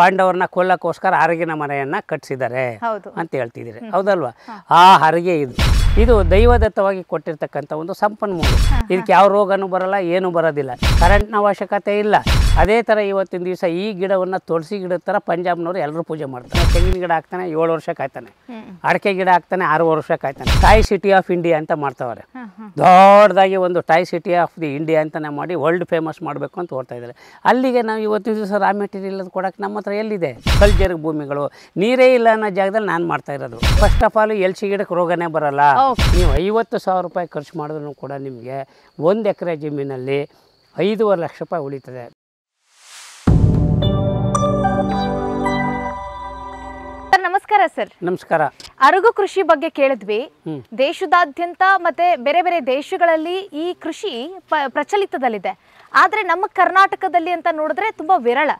ಪಾಂಡವರನ್ನ ಕೊಲ್ಲಕ್ಕೋಸ್ಕರ ಹರಗಿನ ಮನೆಯನ್ನ ಕಟ್ಟಿಸಿದ್ದಾರೆ ಅಂತ ಹೇಳ್ತಿದ್ದೀರಿ ಹೌದಲ್ವಾ ಆ ಹರಿಗೆ ಇದು ಇದು ದೈವದತ್ತವಾಗಿ ಕೊಟ್ಟಿರ್ತಕ್ಕಂಥ ಒಂದು ಸಂಪನ್ಮೂಲ ಇದಕ್ಕೆ ಯಾವ ರೋಗನೂ ಬರಲ್ಲ ಏನೂ ಬರೋದಿಲ್ಲ ಕರೆಂಟ್ನ ಅವಶ್ಯಕತೆ ಇಲ್ಲ ಅದೇ ಥರ ಇವತ್ತಿನ ದಿವಸ ಈ ಗಿಡವನ್ನು ತುಳಸಿ ಗಿಡದ ಥರ ಪಂಜಾಬ್ನವರು ಎಲ್ಲರೂ ಪೂಜೆ ಮಾಡ್ತಾರೆ ತೆಂಗಿನ ಗಿಡ ಹಾಕ್ತಾನೆ ಏಳು ವರ್ಷ ಕಾಯ್ತಾನೆ ಅಡಕೆ ಗಿಡ ಹಾಕ್ತಾನೆ ಆರು ವರ್ಷ ಕಾಯ್ತಾನೆ ಟಾಯ್ ಸಿಟಿ ಆಫ್ ಇಂಡಿಯಾ ಅಂತ ಮಾಡ್ತಾವ್ರೆ ದೊಡ್ಡದಾಗಿ ಒಂದು toy city of the India ಅಂತಲೇ ಮಾಡಿ ವರ್ಲ್ಡ್ ಫೇಮಸ್ ಮಾಡಬೇಕು ಅಂತ ಹೋಗ್ತಾ ಇದ್ದಾರೆ ಅಲ್ಲಿಗೆ ನಾವು ಇವತ್ತಿನ ದಿವಸ ರಾ ಮೆಟೀರಿಯಲ್ ಕೊಡೋಕೆ ನಮ್ಮ ಹತ್ರ ಎಲ್ಲಿದೆ ಕಲ್ಜರ್ ಭೂಮಿಗಳು ನೀರೇ ಇಲ್ಲ ಅನ್ನೋ ಜಾಗದಲ್ಲಿ ನಾನು ಮಾಡ್ತಾ ಇರೋದು ಫಸ್ಟ್ ಆಫ್ ಆಲ್ ಎಲ್ಸಿ ಗಿಡಕ್ಕೆ ರೋಗನೇ ಬರಲ್ಲ ನೀವು ಐವತ್ತು ಸಾವಿರ ರೂಪಾಯಿ ಖರ್ಚು ಮಾಡಿದ್ರು ಕೂಡ ನಿಮಗೆ ಒಂದು ಎಕರೆ ಜಮೀನಲ್ಲಿ ಐದೂವರೆ ಲಕ್ಷ ರೂಪಾಯಿ ಉಳಿತದೆ ನಮಸ್ಕಾರ ಸರ್ ನಮಸ್ಕಾರ ಅರಗು ಕೃಷಿ ಬಗ್ಗೆ ಕೇಳಿದ್ವಿ ದೇಶದಾದ್ಯಂತ ಮತ್ತೆ ಬೇರೆ ಬೇರೆ ದೇಶಗಳಲ್ಲಿ ಈ ಕೃಷಿ ಪ್ರಚಲಿತದಲ್ಲಿದೆ ಆದ್ರೆ ನಮ್ಮ ಕರ್ನಾಟಕದಲ್ಲಿ ಅಂತ ನೋಡಿದ್ರೆ ತುಂಬಾ ವಿರಳ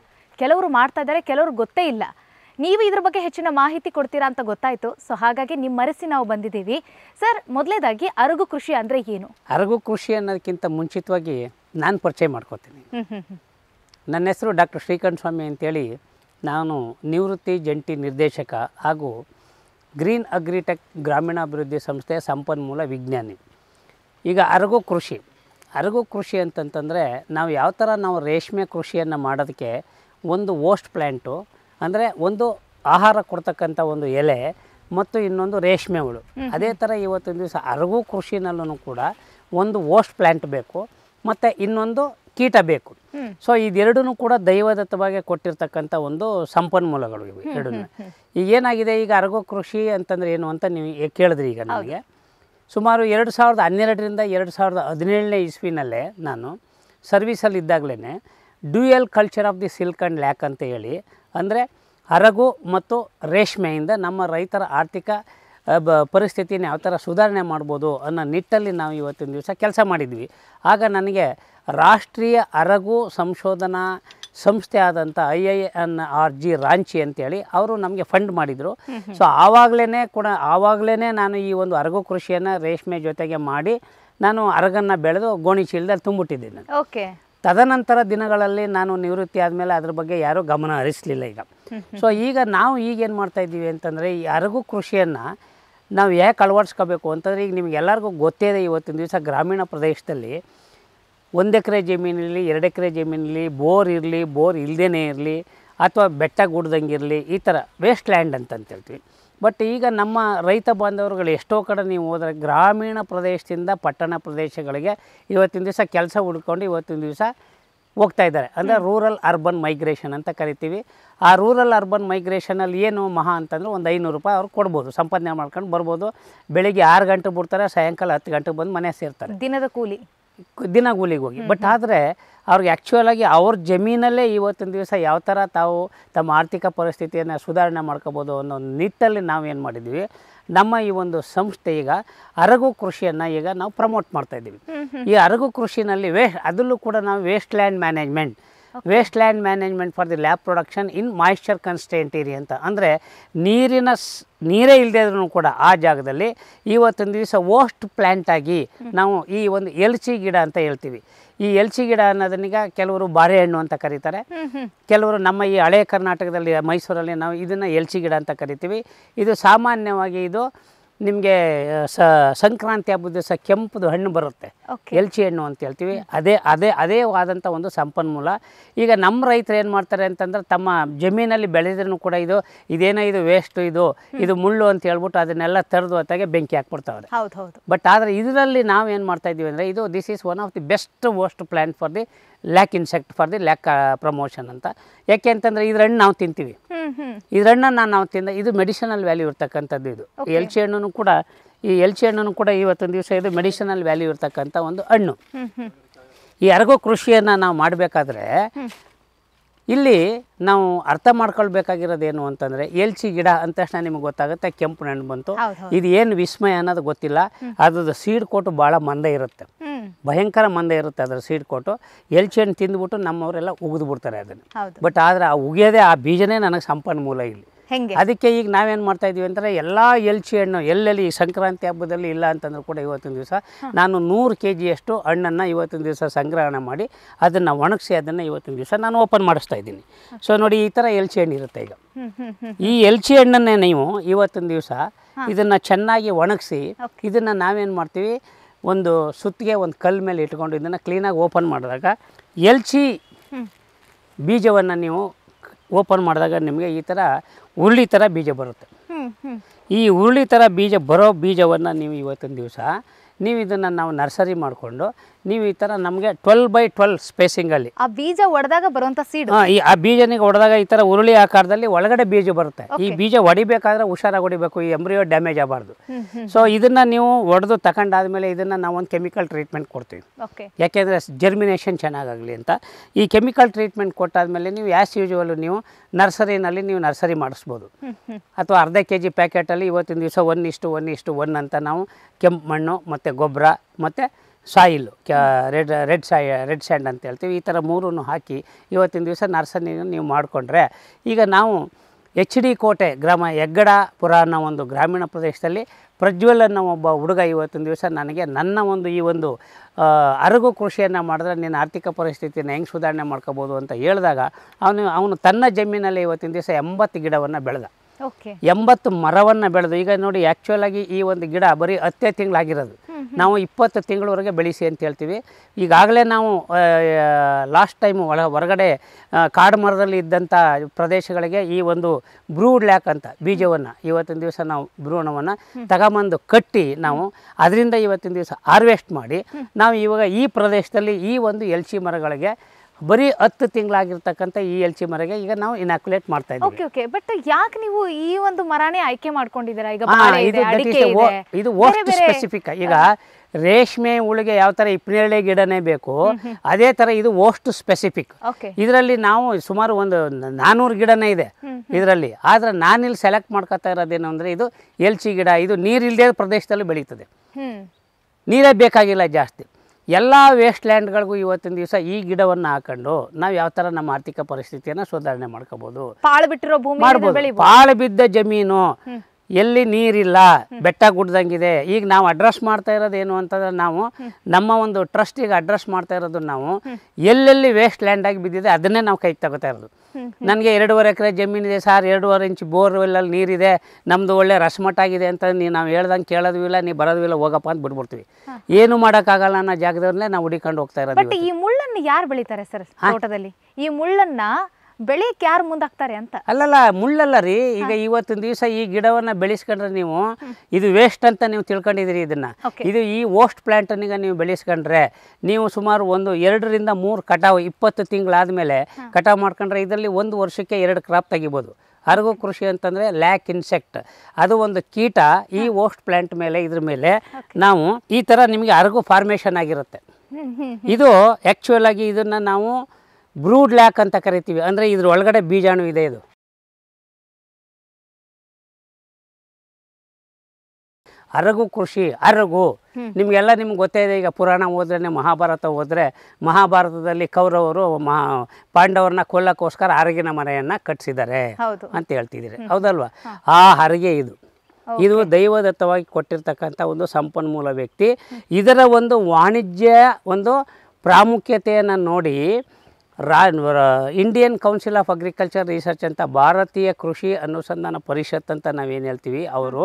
ಕೆಲವರು ಮಾಡ್ತಾ ಇದ್ದಾರೆ ಕೆಲವರು ಗೊತ್ತೇ ಇಲ್ಲ ನೀವು ಇದ್ರ ಬಗ್ಗೆ ಹೆಚ್ಚಿನ ಮಾಹಿತಿ ಕೊಡ್ತೀರಾ ಅಂತ ಗೊತ್ತಾಯಿತು ಸೊ ಹಾಗಾಗಿ ನಿಮ್ಮ ಮರೆಸಿ ನಾವು ಬಂದಿದ್ದೀವಿ ಸರ್ ಮೊದಲೇದಾಗಿ ಅರಗು ಕೃಷಿ ಅಂದರೆ ಏನು ಅರಗು ಕೃಷಿ ಅನ್ನೋದಕ್ಕಿಂತ ಮುಂಚಿತವಾಗಿ ನಾನು ಪರಿಚಯ ಮಾಡ್ಕೋತೀನಿ ನನ್ನ ಹೆಸರು ಡಾಕ್ಟರ್ ಶ್ರೀಕಂಠ ಸ್ವಾಮಿ ಅಂತೇಳಿ ನಾನು ನಿವೃತ್ತಿ ಜಂಟಿ ನಿರ್ದೇಶಕ ಹಾಗೂ ಗ್ರೀನ್ ಅಗ್ರಿಟೆಕ್ ಗ್ರಾಮೀಣಾಭಿವೃದ್ಧಿ ಸಂಸ್ಥೆಯ ಸಂಪನ್ಮೂಲ ವಿಜ್ಞಾನಿ ಈಗ ಅರಗು ಕೃಷಿ ಅರಗು ಕೃಷಿ ಅಂತಂತಂದರೆ ನಾವು ಯಾವ ಥರ ನಾವು ರೇಷ್ಮೆ ಕೃಷಿಯನ್ನು ಮಾಡೋದಕ್ಕೆ ಒಂದು ವೋಸ್ಟ್ ಪ್ಲ್ಯಾಂಟು ಅಂದರೆ ಒಂದು ಆಹಾರ ಕೊಡ್ತಕ್ಕಂಥ ಒಂದು ಎಲೆ ಮತ್ತು ಇನ್ನೊಂದು ರೇಷ್ಮೆ ಹುಳು ಅದೇ ಥರ ಇವತ್ತಿನ ದಿವಸ ಅರಗು ಕೃಷಿನಲ್ಲೂ ಕೂಡ ಒಂದು ವೋಸ್ಟ್ ಪ್ಲ್ಯಾಂಟ್ ಬೇಕು ಮತ್ತು ಇನ್ನೊಂದು ಕೀಟ ಬೇಕು ಸೊ ಇದೆರಡೂ ಕೂಡ ದೈವದತ್ತವಾಗಿ ಕೊಟ್ಟಿರ್ತಕ್ಕಂಥ ಒಂದು ಸಂಪನ್ಮೂಲಗಳು ಇವು ಎರಡೂ ಈಗ ಏನಾಗಿದೆ ಈಗ ಅರಗು ಕೃಷಿ ಅಂತಂದರೆ ಏನು ಅಂತ ನೀವು ಕೇಳಿದ್ರಿ ಈಗ ನನಗೆ ಸುಮಾರು ಎರಡು ಸಾವಿರದ ಹನ್ನೆರಡರಿಂದ ಎರಡು ಸಾವಿರದ ಹದಿನೇಳನೇ ಇಸ್ವಿನಲ್ಲೇ ನಾನು ಸರ್ವೀಸಲ್ಲಿ dual culture of the silk and lac ಅಂತ ಹೇಳಿ ಅಂದರೆ ಅರಗು ಮತ್ತು ರೇಷ್ಮೆಯಿಂದ ನಮ್ಮ ರೈತರ ಆರ್ಥಿಕ ಬ ಪರಿಸ್ಥಿತಿನ ಯಾವ ಥರ ಸುಧಾರಣೆ ಮಾಡ್ಬೋದು ಅನ್ನೋ ನಿಟ್ಟಲ್ಲಿ ನಾವು ಇವತ್ತಿನ ದಿವಸ ಕೆಲಸ ಮಾಡಿದ್ವಿ ಆಗ ನನಗೆ ರಾಷ್ಟ್ರೀಯ ಅರಗು ಸಂಶೋಧನಾ ಸಂಸ್ಥೆ ಆದಂಥ I I N R G Ranchi ಅಂತೇಳಿ ಅವರು ನಮಗೆ ಫಂಡ್ ಮಾಡಿದರು ಸೊ ಆವಾಗಲೇ ಕೂಡ ಆವಾಗಲೇ ನಾನು ಈ ಒಂದು ಅರಗು ಕೃಷಿಯನ್ನು ರೇಷ್ಮೆ ಜೊತೆಗೆ ಮಾಡಿ ನಾನು ಅರಗನ್ನು ಬೆಳೆದು ಗೋಣಿ ಚೀಲದಲ್ಲಿ ತುಂಬಿಟ್ಟಿದ್ದೀನಿ ಓಕೆ ತದನಂತರ ದಿನಗಳಲ್ಲಿ ನಾನು ನಿವೃತ್ತಿ ಆದಮೇಲೆ ಅದ್ರ ಬಗ್ಗೆ ಯಾರೂ ಗಮನ ಹರಿಸಲಿಲ್ಲ ಈಗ ಸೊ ಈಗ ನಾವು ಈಗೇನು ಮಾಡ್ತಾಯಿದ್ದೀವಿ ಅಂತಂದರೆ ಯಾರಿಗೂ ಕೃಷಿಯನ್ನು ನಾವು ಯಾಕೆ ಅಳವಡಿಸ್ಕೋಬೇಕು ಅಂತಂದರೆ ಈಗ ನಿಮಗೆಲ್ಲರಿಗೂ ಗೊತ್ತೇ ಇದೆ ಇವತ್ತಿನ ದಿವಸ ಗ್ರಾಮೀಣ ಪ್ರದೇಶದಲ್ಲಿ ಒಂದು ಎಕರೆ ಜಮೀನಿರಲಿ ಎರಡು ಎಕರೆ ಜಮೀನಿರಲಿ ಬೋರ್ ಇರಲಿ ಬೋರ್ ಇಲ್ಲದೇ ಇರಲಿ ಅಥವಾ ಬೆಟ್ಟ ಗುಡ್ದಂಗೆ ಇರಲಿ ಈ ಥರ ವೇಸ್ಟ್ ಲ್ಯಾಂಡ್ ಅಂತಂತ ಹೇಳ್ತೀವಿ ಬಟ್ ಈಗ ನಮ್ಮ ರೈತ ಬಾಂಧವರುಗಳು ಎಷ್ಟೋ ಕಡೆ ನೀವು ಹೋದರೆ ಗ್ರಾಮೀಣ ಪ್ರದೇಶದಿಂದ ಪಟ್ಟಣ ಪ್ರದೇಶಗಳಿಗೆ ಇವತ್ತಿನ ದಿವಸ ಕೆಲಸ ಹುಡ್ಕೊಂಡು ಇವತ್ತಿನ ದಿವಸ ಹೋಗ್ತಾ ಇದ್ದಾರೆ ಅಂದರೆ ರೂರಲ್ ಅರ್ಬನ್ ಮೈಗ್ರೇಷನ್ ಅಂತ ಕರಿತೀವಿ ಆ ರೂರಲ್ ಅರ್ಬನ್ ಮೈಗ್ರೇಷನಲ್ಲಿ ಏನು ಮಹಾ ಅಂತಂದರೆ ಒಂದು ಐನೂರು ರೂಪಾಯಿ ಅವ್ರು ಕೊಡ್ಬೋದು ಸಂಪಾದನೆ ಮಾಡ್ಕೊಂಡು ಬರ್ಬೋದು ಬೆಳಿಗ್ಗೆ ಆರು ಗಂಟೆ ಬಿಡ್ತಾರೆ ಸಾಯಂಕಾಲ ಹತ್ತು ಗಂಟೆಗೆ ಬಂದು ಮನೆ ಸೇರ್ತಾರೆ ದಿನದ ಕೂಲಿ ದಿನ ಕೂಲಿಗೆ ಹೋಗಿ ಬಟ್ ಆದರೆ ಅವ್ರಿಗೆ ಆಗಿ ಅವ್ರ ಜಮೀನಲ್ಲೇ ಇವತ್ತಿನ ದಿವಸ ಯಾವ ಥರ ತಾವು ತಮ್ಮ ಆರ್ಥಿಕ ಪರಿಸ್ಥಿತಿಯನ್ನು ಸುಧಾರಣೆ ಮಾಡ್ಕೋಬೋದು ಅನ್ನೋ ನಿಟ್ಟಲ್ಲಿ ನಾವೇನು ಮಾಡಿದ್ವಿ ನಮ್ಮ ಈ ಒಂದು ಸಂಸ್ಥೆ ಈಗ ಅರಗು ಕೃಷಿಯನ್ನು ಈಗ ನಾವು ಪ್ರಮೋಟ್ ಮಾಡ್ತಾ ಇದ್ದೀವಿ ಈ ಅರಗು ಕೃಷಿನಲ್ಲಿ ವೇ ಅದರಲ್ಲೂ ಕೂಡ ನಾವು waste land management waste land management for the lab production in moisture constant area ಅಂತ ಅಂದರೆ ನೀರಿನ ನೀರೇ ಇಲ್ಲದೇ ಇದ್ರೂ ಕೂಡ ಆ ಜಾಗದಲ್ಲಿ ಇವತ್ತೊಂದು ದಿವಸ ವೋಸ್ಟ್ ಪ್ಲ್ಯಾಂಟಾಗಿ ನಾವು ಈ ಒಂದು ಎಲ್ಚಿ ಗಿಡ ಅಂತ ಹೇಳ್ತೀವಿ ಈ ಎಲ್ಚಿ ಗಿಡ ಅನ್ನೋದನ್ನೀಗ ಕೆಲವರು ಬಾರೆ ಹಣ್ಣು ಅಂತ ಕರೀತಾರೆ ಕೆಲವರು ನಮ್ಮ ಈ ಹಳೆ ಕರ್ನಾಟಕದಲ್ಲಿ ಮೈಸೂರಲ್ಲಿ ನಾವು ಇದನ್ನು ಎಲ್ಚಿ ಗಿಡ ಅಂತ ಕರಿತೀವಿ ಇದು ಸಾಮಾನ್ಯವಾಗಿ ಇದು ನಿಮಗೆ ಸ ಸಂಕ್ರಾಂತಿ ಹಬ್ಬದ ಸಹ ಕೆಂಪುದು ಹಣ್ಣು ಬರುತ್ತೆ ಎಲ್ಚಿ ಹಣ್ಣು ಅಂತ ಹೇಳ್ತೀವಿ ಅದೇ ಅದೇ ಅದೇ ಆದಂಥ ಒಂದು ಸಂಪನ್ಮೂಲ ಈಗ ನಮ್ಮ ರೈತರು ಏನು ಮಾಡ್ತಾರೆ ಅಂತಂದ್ರೆ ತಮ್ಮ ಜಮೀನಲ್ಲಿ ಬೆಳೆದ್ರೂ ಕೂಡ ಇದು ಇದೇನೋ ಇದು ವೇಸ್ಟ್ ಇದು ಇದು ಮುಳ್ಳು ಅಂತ ಹೇಳ್ಬಿಟ್ಟು ಅದನ್ನೆಲ್ಲ ತರದು ಹೊತ್ತಾಗೆ ಬೆಂಕಿ ಹೌದು ಬಟ್ ಆದರೆ ಇದರಲ್ಲಿ ನಾವು ಏನು ಮಾಡ್ತಾ ಇದ್ದೀವಿ ಅಂದರೆ ಇದು this is one of the best host plant for the lac insect for the lac promotion ಅಂತ ಯಾಕೆ ಅಂತಂದ್ರೆ ಇದ್ರ ಹಣ್ಣು ನಾವು ತಿಂತೀವಿ ಇದ್ರ ಹಣ್ಣನ್ನು ನಾವು ತಿಂದ ಇದು ಮೆಡಿಸಿನಲ್ ವ್ಯಾಲ್ಯೂ ಇರ್ತಕ್ಕಂಥದ್ದು ಇದು ಎಲ್ಚಿ ಹಣ್ಣು ಕೂಡ ಈ ಎಲ್ಚಿ ಹಣ್ಣು ಕೂಡ ಇವತ್ತೊಂದು ದಿವಸ ಇದು ಮೆಡಿಸಿನಲ್ ವ್ಯಾಲ್ಯೂ ಇರ್ತಕ್ಕಂಥ ಒಂದು ಹಣ್ಣು ಈ ಅರಗು ಕೃಷಿಯನ್ನು ನಾವು ಮಾಡಬೇಕಾದ್ರೆ ಇಲ್ಲಿ ನಾವು ಅರ್ಥ ಮಾಡ್ಕೊಳ್ಬೇಕಾಗಿರೋದೇನು ಅಂತಂದರೆ ಎಲ್ಚಿ ಗಿಡ ಅಂದ ತಕ್ಷಣ ನಿಮ್ಗೆ ಗೊತ್ತಾಗುತ್ತೆ ಕೆಂಪು ನೆಣ್ಣು ಬಂತು ಇದು ಏನು ವಿಸ್ಮಯ ಅನ್ನೋದು ಗೊತ್ತಿಲ್ಲ ಅದ್ರದ್ದು ಸೀಡ್ ಕೊಟ್ಟು ಭಾಳ ಮಂದ ಇರುತ್ತೆ ಭಯಂಕರ ಮಂದ ಇರುತ್ತೆ ಅದರ ಸೀಡ್ ಕೊಟ್ಟು ಎಲ್ಚಿ ಹಣ್ಣು ತಿಂದ್ಬಿಟ್ಟು ನಮ್ಮವರೆಲ್ಲ ಉಗಿದ್ಬಿಡ್ತಾರೆ ಅದನ್ನು ಬಟ್ ಆದರೆ ಆ ಉಗಿಯೋದೇ ಆ ಬೀಜನೇ ನನಗೆ ಸಂಪನ್ಮೂಲ ಇಲ್ಲಿ ಅದಕ್ಕೆ ಈಗ ನಾವೇನು ಮಾಡ್ತಾ ಇದೀವಿ ಅಂದರೆ ಎಲ್ಲ ಎಲ್ಚಿ ಹಣ್ಣು ಎಲ್ಲೆಲ್ಲಿ ಈ ಸಂಕ್ರಾಂತಿ ಹಬ್ಬದಲ್ಲಿ ಇಲ್ಲ ಅಂತಂದ್ರೂ ಕೂಡ ಇವತ್ತಿನ ದಿವಸ ನಾನು ನೂರು ಕೆ ಜಿಯಷ್ಟು ಹಣ್ಣನ್ನು ಇವತ್ತಿನ ದಿವಸ ಸಂಗ್ರಹಣ ಮಾಡಿ ಅದನ್ನು ಒಣಗಿಸಿ ಅದನ್ನು ಇವತ್ತಿನ ದಿವಸ ನಾನು ಓಪನ್ ಮಾಡಿಸ್ತಾ ಇದ್ದೀನಿ ಸೊ ನೋಡಿ ಈ ಥರ ಎಲ್ಚಿ ಹಣ್ಣು ಇರುತ್ತೆ ಈಗ ಈ ಎಲ್ಚಿ ಹಣ್ಣನ್ನೇ ನೀವು ಇವತ್ತಿನ ದಿವಸ ಇದನ್ನು ಚೆನ್ನಾಗಿ ಒಣಗಿಸಿ ಇದನ್ನು ನಾವೇನು ಮಾಡ್ತೀವಿ ಒಂದು ಸುತ್ತಿಗೆ ಒಂದು ಕಲ್ಲು ಮೇಲೆ ಇಟ್ಕೊಂಡು ಇದನ್ನು ಕ್ಲೀನಾಗಿ ಓಪನ್ ಮಾಡಿದಾಗ ಎಲ್ಚಿ ಬೀಜವನ್ನು ನೀವು ಓಪನ್ ಮಾಡಿದಾಗ ನಿಮಗೆ ಈ ಥರ ಉರುಳಿ ಥರ ಬೀಜ ಬರುತ್ತೆ ಈ ಉರುಳಿ ಥರ ಬೀಜ ಬರೋ ಬೀಜವನ್ನು ನೀವು ಇವತ್ತಿನ ದಿವಸ ನೀವು ಇದನ್ನು ನಾವು ನರ್ಸರಿ ಮಾಡಿಕೊಂಡು ನೀವು ಈ ತರ ನಮಗೆ ಟ್ವೆಲ್ ಬೈ ಟ್ವೆಲ್ ಸ್ಪೇಸಿಂಗ್ ಅಲ್ಲಿ ಆ ಬೀಜ ಒಡೆದಾಗ ಬರುವಂತ ಸೀಡ್ ಆ ಬೀಜನಿಗೆ ಹೊಡೆದಾಗ ಈ ತರ ಉರುಳಿ ಆಕಾರದಲ್ಲಿ ಒಳಗಡೆ ಬೀಜ ಬರುತ್ತೆ ಈ ಬೀಜ ಹೊಡಿಬೇಕಾದ್ರೆ ಹುಷಾರಾಗಿ ಹೊಡಿಬೇಕು ಈ ಎಂಬ್ರಿಯೋ ಡ್ಯಾಮೇಜ್ ಆಗಬಾರ್ದು ಸೊ ಇದನ್ನ ನೀವು ಒಡೆದು ತಗೊಂಡಾದ್ಮೇಲೆ ಇದನ್ನ ನಾವು ಒಂದು ಕೆಮಿಕಲ್ ಟ್ರೀಟ್ಮೆಂಟ್ ಕೊಡ್ತೀವಿ ಯಾಕೆಂದ್ರೆ ಜರ್ಮಿನೇಷನ್ ಚೆನ್ನಾಗಾಗಲಿ ಅಂತ ಈ ಕೆಮಿಕಲ್ ಟ್ರೀಟ್ಮೆಂಟ್ ಕೊಟ್ಟಾದ್ಮೇಲೆ ನೀವು ಯಾಸ್ ಯೂಶುವಲ್ ನೀವು ನರ್ಸರಿನಲ್ಲಿ ನೀವು ನರ್ಸರಿ ಮಾಡಿಸ್ಬೋದು ಅಥವಾ ಅರ್ಧ ಕೆ ಜಿ ಪ್ಯಾಕೆಟಲ್ಲಿ ಇವತ್ತಿನ ದಿವಸ ಒನ್ ಇಷ್ಟು ಒನ್ ಇಷ್ಟು ಒನ್ ಅಂತ ನಾವು ಕೆಂಪು ಮಣ್ಣು ಮತ್ತು ಗೊಬ್ಬರ ಮತ್ತು soil red red soil red sand ಅಂತ ಹೇಳ್ತೀವಿ ಈ ಥರ ಮೂರನ್ನು ಹಾಕಿ ಇವತ್ತಿನ ದಿವಸ ನರ್ಸನ್ನ ನೀವು ಮಾಡಿಕೊಂಡ್ರೆ ಈಗ ನಾವು ಎಚ್ ಡಿ ಕೋಟೆ ಗ್ರಾಮ ಹೆಗ್ಗಡಾಪುರ ಅನ್ನೋ ಒಂದು ಗ್ರಾಮೀಣ ಪ್ರದೇಶದಲ್ಲಿ ಪ್ರಜ್ವಲ್ ಅನ್ನೋ ಒಬ್ಬ ಹುಡುಗ ಇವತ್ತಿನ ದಿವಸ ನನಗೆ ನನ್ನ ಒಂದು ಈ ಒಂದು ಅರಗು ಕೃಷಿಯನ್ನು ಮಾಡಿದ್ರೆ ನಿನ್ನ ಆರ್ಥಿಕ ಪರಿಸ್ಥಿತಿಯನ್ನು ಹೆಂಗೆ ಸುಧಾರಣೆ ಮಾಡ್ಕೋಬೋದು ಅಂತ ಹೇಳಿದಾಗ ಅವನು ಅವನು ತನ್ನ ಜಮೀನಲ್ಲಿ ಇವತ್ತಿನ ದಿವಸ ಎಂಬತ್ತು ಗಿಡವನ್ನು ಬೆಳೆದ ಎಂಬತ್ತು ಮರವನ್ನು ಬೆಳೆದು ಈಗ ನೋಡಿ ಆ್ಯಕ್ಚುಲಾಗಿ ಈ ಒಂದು ಗಿಡ ಬರೀ ಹತ್ತೇ ತಿಂಗಳಾಗಿರೋದು ನಾವು ಇಪ್ಪತ್ತು ತಿಂಗಳವರೆಗೆ ಬೆಳೆಸಿ ಅಂತ ಹೇಳ್ತೀವಿ ಈಗಾಗಲೇ ನಾವು ಲಾಸ್ಟ್ ಟೈಮ್ ಒಳ ಹೊರಗಡೆ ಕಾಡು ಮರದಲ್ಲಿ ಇದ್ದಂಥ ಪ್ರದೇಶಗಳಿಗೆ ಈ ಒಂದು ಬ್ರೂಡ್ ಲ್ಯಾಕ್ ಅಂತ ಬೀಜವನ್ನು ಇವತ್ತಿನ ದಿವಸ ನಾವು ಭ್ರೂಣವನ್ನು ತಗೊಂಬಂದು ಕಟ್ಟಿ ನಾವು ಅದರಿಂದ ಇವತ್ತಿನ ದಿವಸ ಹಾರ್ವೆಸ್ಟ್ ಮಾಡಿ ನಾವು ಇವಾಗ ಈ ಪ್ರದೇಶದಲ್ಲಿ ಈ ಒಂದು ಎಲ್ಸಿ ಮರಗಳಿಗೆ ಬರೀ ಹತ್ತು ತಿಂಗಳಾಗಿರ್ತಕ್ಕಂಥ ಈ ಎಲ್ಚಿ ಮರಗೆ ಈಗ ನಾವು ಇನಾಕ್ಯುಲೇಟ್ ಮಾಡ್ತಾ ಓಕೆ ಓಕೆ ಬಟ್ ಯಾಕೆ ನೀವು ಈ ಒಂದು ಮರನೇ ಆಯ್ಕೆ ಮಾಡ್ಕೊಂಡಿದ್ದೀರಾ ಈಗ ಇದ್ದೀವಿ ಇದು ಓಸ್ಟ್ ಸ್ಪೆಸಿಫಿಕ್ ಈಗ ರೇಷ್ಮೆ ಉಳಿಗೆ ಯಾವ ಥರ ಇಪ್ನೇರಳೆ ಗಿಡನೇ ಬೇಕು ಅದೇ ತರ ಇದು ಓಸ್ಟ್ ಸ್ಪೆಸಿಫಿಕ್ ಇದರಲ್ಲಿ ನಾವು ಸುಮಾರು ಒಂದು ನಾನ್ನೂರು ಗಿಡನೇ ಇದೆ ಇದರಲ್ಲಿ ಆದರೆ ನಾನಿಲ್ಲಿ ಸೆಲೆಕ್ಟ್ ಮಾಡ್ಕೊತಾ ಇರೋದೇನು ಅಂದರೆ ಇದು ಎಲ್ಚಿ ಗಿಡ ಇದು ನೀರಿಲ್ಲದೆ ಪ್ರದೇಶದಲ್ಲಿ ಬೆಳೀತದೆ ನೀರೇ ಬೇಕಾಗಿಲ್ಲ ಜಾಸ್ತಿ ಎಲ್ಲ ವೇಸ್ಟ್ ಲ್ಯಾಂಡ್ಗಳಿಗೂ ಇವತ್ತಿನ ದಿವಸ ಈ ಗಿಡವನ್ನು ಹಾಕೊಂಡು ನಾವು ಯಾವ ಥರ ನಮ್ಮ ಆರ್ಥಿಕ ಪರಿಸ್ಥಿತಿಯನ್ನು ಸುಧಾರಣೆ ಮಾಡ್ಕೋಬಹುದು ಪಾಳು ಬಿಟ್ಟಿರೋ ಭೂಮಿ ಪಾಳು ಬಿದ್ದ ಜಮೀನು ಎಲ್ಲಿ ನೀರಿಲ್ಲ ಬೆಟ್ಟ ಗುಡ್ದಂಗಿದೆ ಈಗ ನಾವು ಅಡ್ರೆಸ್ ಮಾಡ್ತಾ ಇರೋದು ಏನು ಅಂತಂದ್ರೆ ನಾವು ನಮ್ಮ ಒಂದು ಟ್ರಸ್ಟಿಗೆ ಅಡ್ರೆಸ್ ಮಾಡ್ತಾ ಇರೋದು ನಾವು ಎಲ್ಲೆಲ್ಲಿ ವೇಸ್ಟ್ ಲ್ಯಾಂಡ್ ಆಗಿ ಬಿದ್ದಿದೆ ಅದನ್ನೇ ನಾವು ಕೈ ತಗೋತಾ ಇರೋದು ನನಗೆ ಎರಡೂವರೆ ಎಕರೆ ಜಮೀನಿದೆ ಸರ್ ಎರಡೂವರೆ ಇಂಚ್ ಬೋರ್ವೆಲ್ಲಲ್ಲಿ ನೀರಿದೆ ನಮ್ಮದು ಒಳ್ಳೆ ರಸ್ಮಟ್ಟಾಗಿದೆ ಅಂತ ನೀ ನಾವು ಹೇಳ್ದಂಗೆ ಕೇಳೋದು ಇಲ್ಲ ನೀವು ಬರೋದು ಇಲ್ಲ ಹೋಗಪ್ಪ ಅಂತ ಬಿಟ್ಬಿಡ್ತೀವಿ ಏನು ಮಾಡೋಕ್ಕಾಗಲ್ಲ ಅನ್ನೋ ಜಾಗದವ್ರನ್ನೇ ನಾವು ಹುಡಿಕೊಂಡು ಹೋಗ್ತಾ ಇರೋದು ಈ ಮುಳ್ಳನ್ನು ಯಾರು ಬೆಳಿತಾರೆ ಸರ್ ತೋಟದಲ್ಲಿ ಈ ಮುಳ್ಳನ್ನು ಬೆಳಿಕ್ ಯಾರು ಮುಂದಾಗ್ತಾರೆ ಅಂತ ಅಲ್ಲಲ್ಲ ಮುಳ್ಳಲ್ಲ ರೀ ಈಗ ಇವತ್ತಿನ ದಿವಸ ಈ ಗಿಡವನ್ನ ಬೆಳೆಸ್ಕೊಂಡ್ರೆ ನೀವು ಇದು ವೇಸ್ಟ್ ಅಂತ ನೀವು ತಿಳ್ಕೊಂಡಿದ್ದೀರಿ ಇದನ್ನ ಇದು ಈ ಓಸ್ಟ್ ಪ್ಲಾಂಟನ್ನಿಗೆ ನೀವು ಬೆಳೆಸ್ಕೊಂಡ್ರೆ ನೀವು ಸುಮಾರು ಒಂದು ಎರಡರಿಂದ ಮೂರು ಕಟಾವು ಇಪ್ಪತ್ತು ತಿಂಗಳಾದ್ಮೇಲೆ ಕಟಾವು ಮಾಡ್ಕೊಂಡ್ರೆ ಇದರಲ್ಲಿ ಒಂದು ವರ್ಷಕ್ಕೆ ಎರಡು ಕ್ರಾಪ್ ತೆಗಿಬೋದು ಅರಗು ಕೃಷಿ ಅಂತಂದರೆ ಲ್ಯಾಕ್ ಇನ್ಸೆಕ್ಟ್ ಅದು ಒಂದು ಕೀಟ ಈ ವೋಸ್ಟ್ ಪ್ಲಾಂಟ್ ಮೇಲೆ ಇದ್ರ ಮೇಲೆ ನಾವು ಈ ಥರ ನಿಮಗೆ ಅರಗು ಫಾರ್ಮೇಷನ್ ಆಗಿರುತ್ತೆ ಇದು ಆ್ಯಕ್ಚುಯಲ್ ಆಗಿ ಇದನ್ನು ನಾವು ಬ್ರೂಡ್ ಲ್ಯಾಕ್ ಅಂತ ಕರಿತೀವಿ ಅಂದರೆ ಇದ್ರ ಒಳಗಡೆ ಬೀಜಾಣು ಇದೆ ಇದು ಅರಗು ಕೃಷಿ ಅರಗು ನಿಮಗೆಲ್ಲ ನಿಮ್ಗೆ ಗೊತ್ತೇ ಇದೆ ಈಗ ಪುರಾಣ ಹೋದ್ರೆ ಮಹಾಭಾರತ ಹೋದರೆ ಮಹಾಭಾರತದಲ್ಲಿ ಕೌರವರು ಮಹಾ ಪಾಂಡವರನ್ನ ಕೊಲ್ಲಕ್ಕೋಸ್ಕರ ಅರಗಿನ ಮನೆಯನ್ನು ಕಟ್ಟಿಸಿದ್ದಾರೆ ಅಂತ ಹೇಳ್ತಿದ್ದೀರಿ ಹೌದಲ್ವಾ ಆ ಹರಗೆ ಇದು ಇದು ದೈವದತ್ತವಾಗಿ ಕೊಟ್ಟಿರ್ತಕ್ಕಂಥ ಒಂದು ಸಂಪನ್ಮೂಲ ವ್ಯಕ್ತಿ ಇದರ ಒಂದು ವಾಣಿಜ್ಯ ಒಂದು ಪ್ರಾಮುಖ್ಯತೆಯನ್ನು ನೋಡಿ ರಾ Indian council of agriculture research ಅಂತ ಭಾರತೀಯ ಕೃಷಿ ಅನುಸಂಧಾನ ಪರಿಷತ್ ಅಂತ ನಾವೇನು ಹೇಳ್ತೀವಿ ಅವರು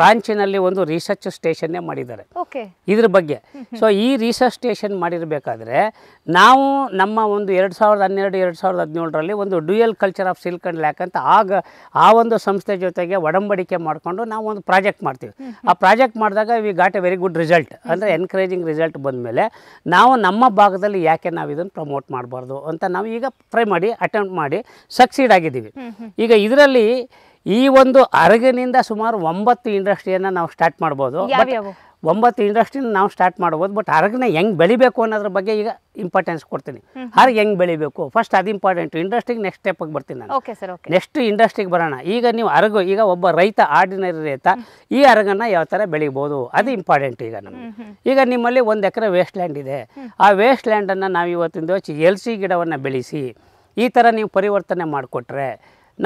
ರಾಂಚಿನಲ್ಲಿ ಒಂದು ರಿಸರ್ಚ್ ಸ್ಟೇಷನ್ನೇ ಮಾಡಿದ್ದಾರೆ ಓಕೆ ಇದ್ರ ಬಗ್ಗೆ ಸೊ ಈ ರಿಸರ್ಚ್ ಸ್ಟೇಷನ್ ಮಾಡಿರಬೇಕಾದ್ರೆ ನಾವು ನಮ್ಮ ಒಂದು ಎರಡು ಸಾವಿರದ ಹನ್ನೆರಡು ಎರಡು ಸಾವಿರದ ಹದಿನೇಳರಲ್ಲಿ ಒಂದು dual culture of silk and lac ಅಂತ ಆಗ ಆ ಒಂದು ಸಂಸ್ಥೆ ಜೊತೆಗೆ ಒಡಂಬಡಿಕೆ ಮಾಡಿಕೊಂಡು ನಾವು ಒಂದು ಪ್ರಾಜೆಕ್ಟ್ ಮಾಡ್ತೀವಿ ಆ ಪ್ರಾಜೆಕ್ಟ್ ಮಾಡಿದಾಗ we got a very good result ಅಂದರೆ ಎನ್ಕರೇಜಿಂಗ್ ರಿಸಲ್ಟ್ ಬಂದಮೇಲೆ ನಾವು ನಮ್ಮ ಭಾಗದಲ್ಲಿ ಯಾಕೆ ನಾವು ಇದನ್ನು ಪ್ರಮೋಟ್ ಮಾಡಬಾರ್ದು ಅಂತ ನಾವು ಈಗ ಟ್ರೈ ಮಾಡಿ ಅಟೆಂಪ್ಟ್ ಮಾಡಿ ಸಕ್ಸೀಡ್ ಆಗಿದ್ದೀವಿ ಈಗ ಇದರಲ್ಲಿ ಈ ಒಂದು ಅರಗಿನಿಂದ ಸುಮಾರು ಒಂಬತ್ತು ಇಂಡಸ್ಟ್ರಿಯನ್ನು ನಾವು ಸ್ಟಾರ್ಟ್ ಮಾಡ್ಬೋದು ಒಂಬತ್ತು ಇಂಡಸ್ಟ್ರಿನ ನಾವು ಸ್ಟಾರ್ಟ್ ಮಾಡ್ಬೋದು ಬಟ್ ಹರಗನ್ನ ಹೆಂಗೆ ಬೆಳಿಬೇಕು ಅನ್ನೋದ್ರ ಬಗ್ಗೆ ಈಗ ಇಂಪಾರ್ಟೆನ್ಸ್ ಕೊಡ್ತೀನಿ ಅರ್ಗ್ ಹೆಂಗೆ ಬೆಳಿಬೇಕು ಫಸ್ಟ್ ಅದು ಇಂಪಾರ್ಟೆಂಟ್ ಇಂಡಸ್ಟ್ರಿಗೆ ನೆಕ್ಸ್ಟ್ ಸ್ಟೆಪ್ಗೆ ಬರ್ತೀನಿ ನಾನು ನೆಕ್ಸ್ಟ್ ಇಂಡಸ್ಟ್ರಿಗೆ ಬರೋಣ ಈಗ ನೀವು ಅರಗು ಈಗ ಒಬ್ಬ ರೈತ ಆರ್ಡಿನರಿ ರೈತ ಈ ಅರಗನ್ನ ಯಾವ ಥರ ಬೆಳಿಬೋದು ಅದು ಇಂಪಾರ್ಟೆಂಟ್ ಈಗ ನಮಗೆ ಈಗ ನಿಮ್ಮಲ್ಲಿ ಒಂದು ಎಕರೆ ವೇಸ್ಟ್ ಲ್ಯಾಂಡ್ ಇದೆ ಆ ವೇಸ್ಟ್ ಲ್ಯಾಂಡನ್ನು ನಾವು ಇವತ್ತಿಂದ ಎಲ್ಸಿ ಗಿಡವನ್ನು ಬೆಳೆಸಿ ಈ ಥರ ನೀವು ಪರಿವರ್ತನೆ ಮಾಡಿಕೊಟ್ರೆ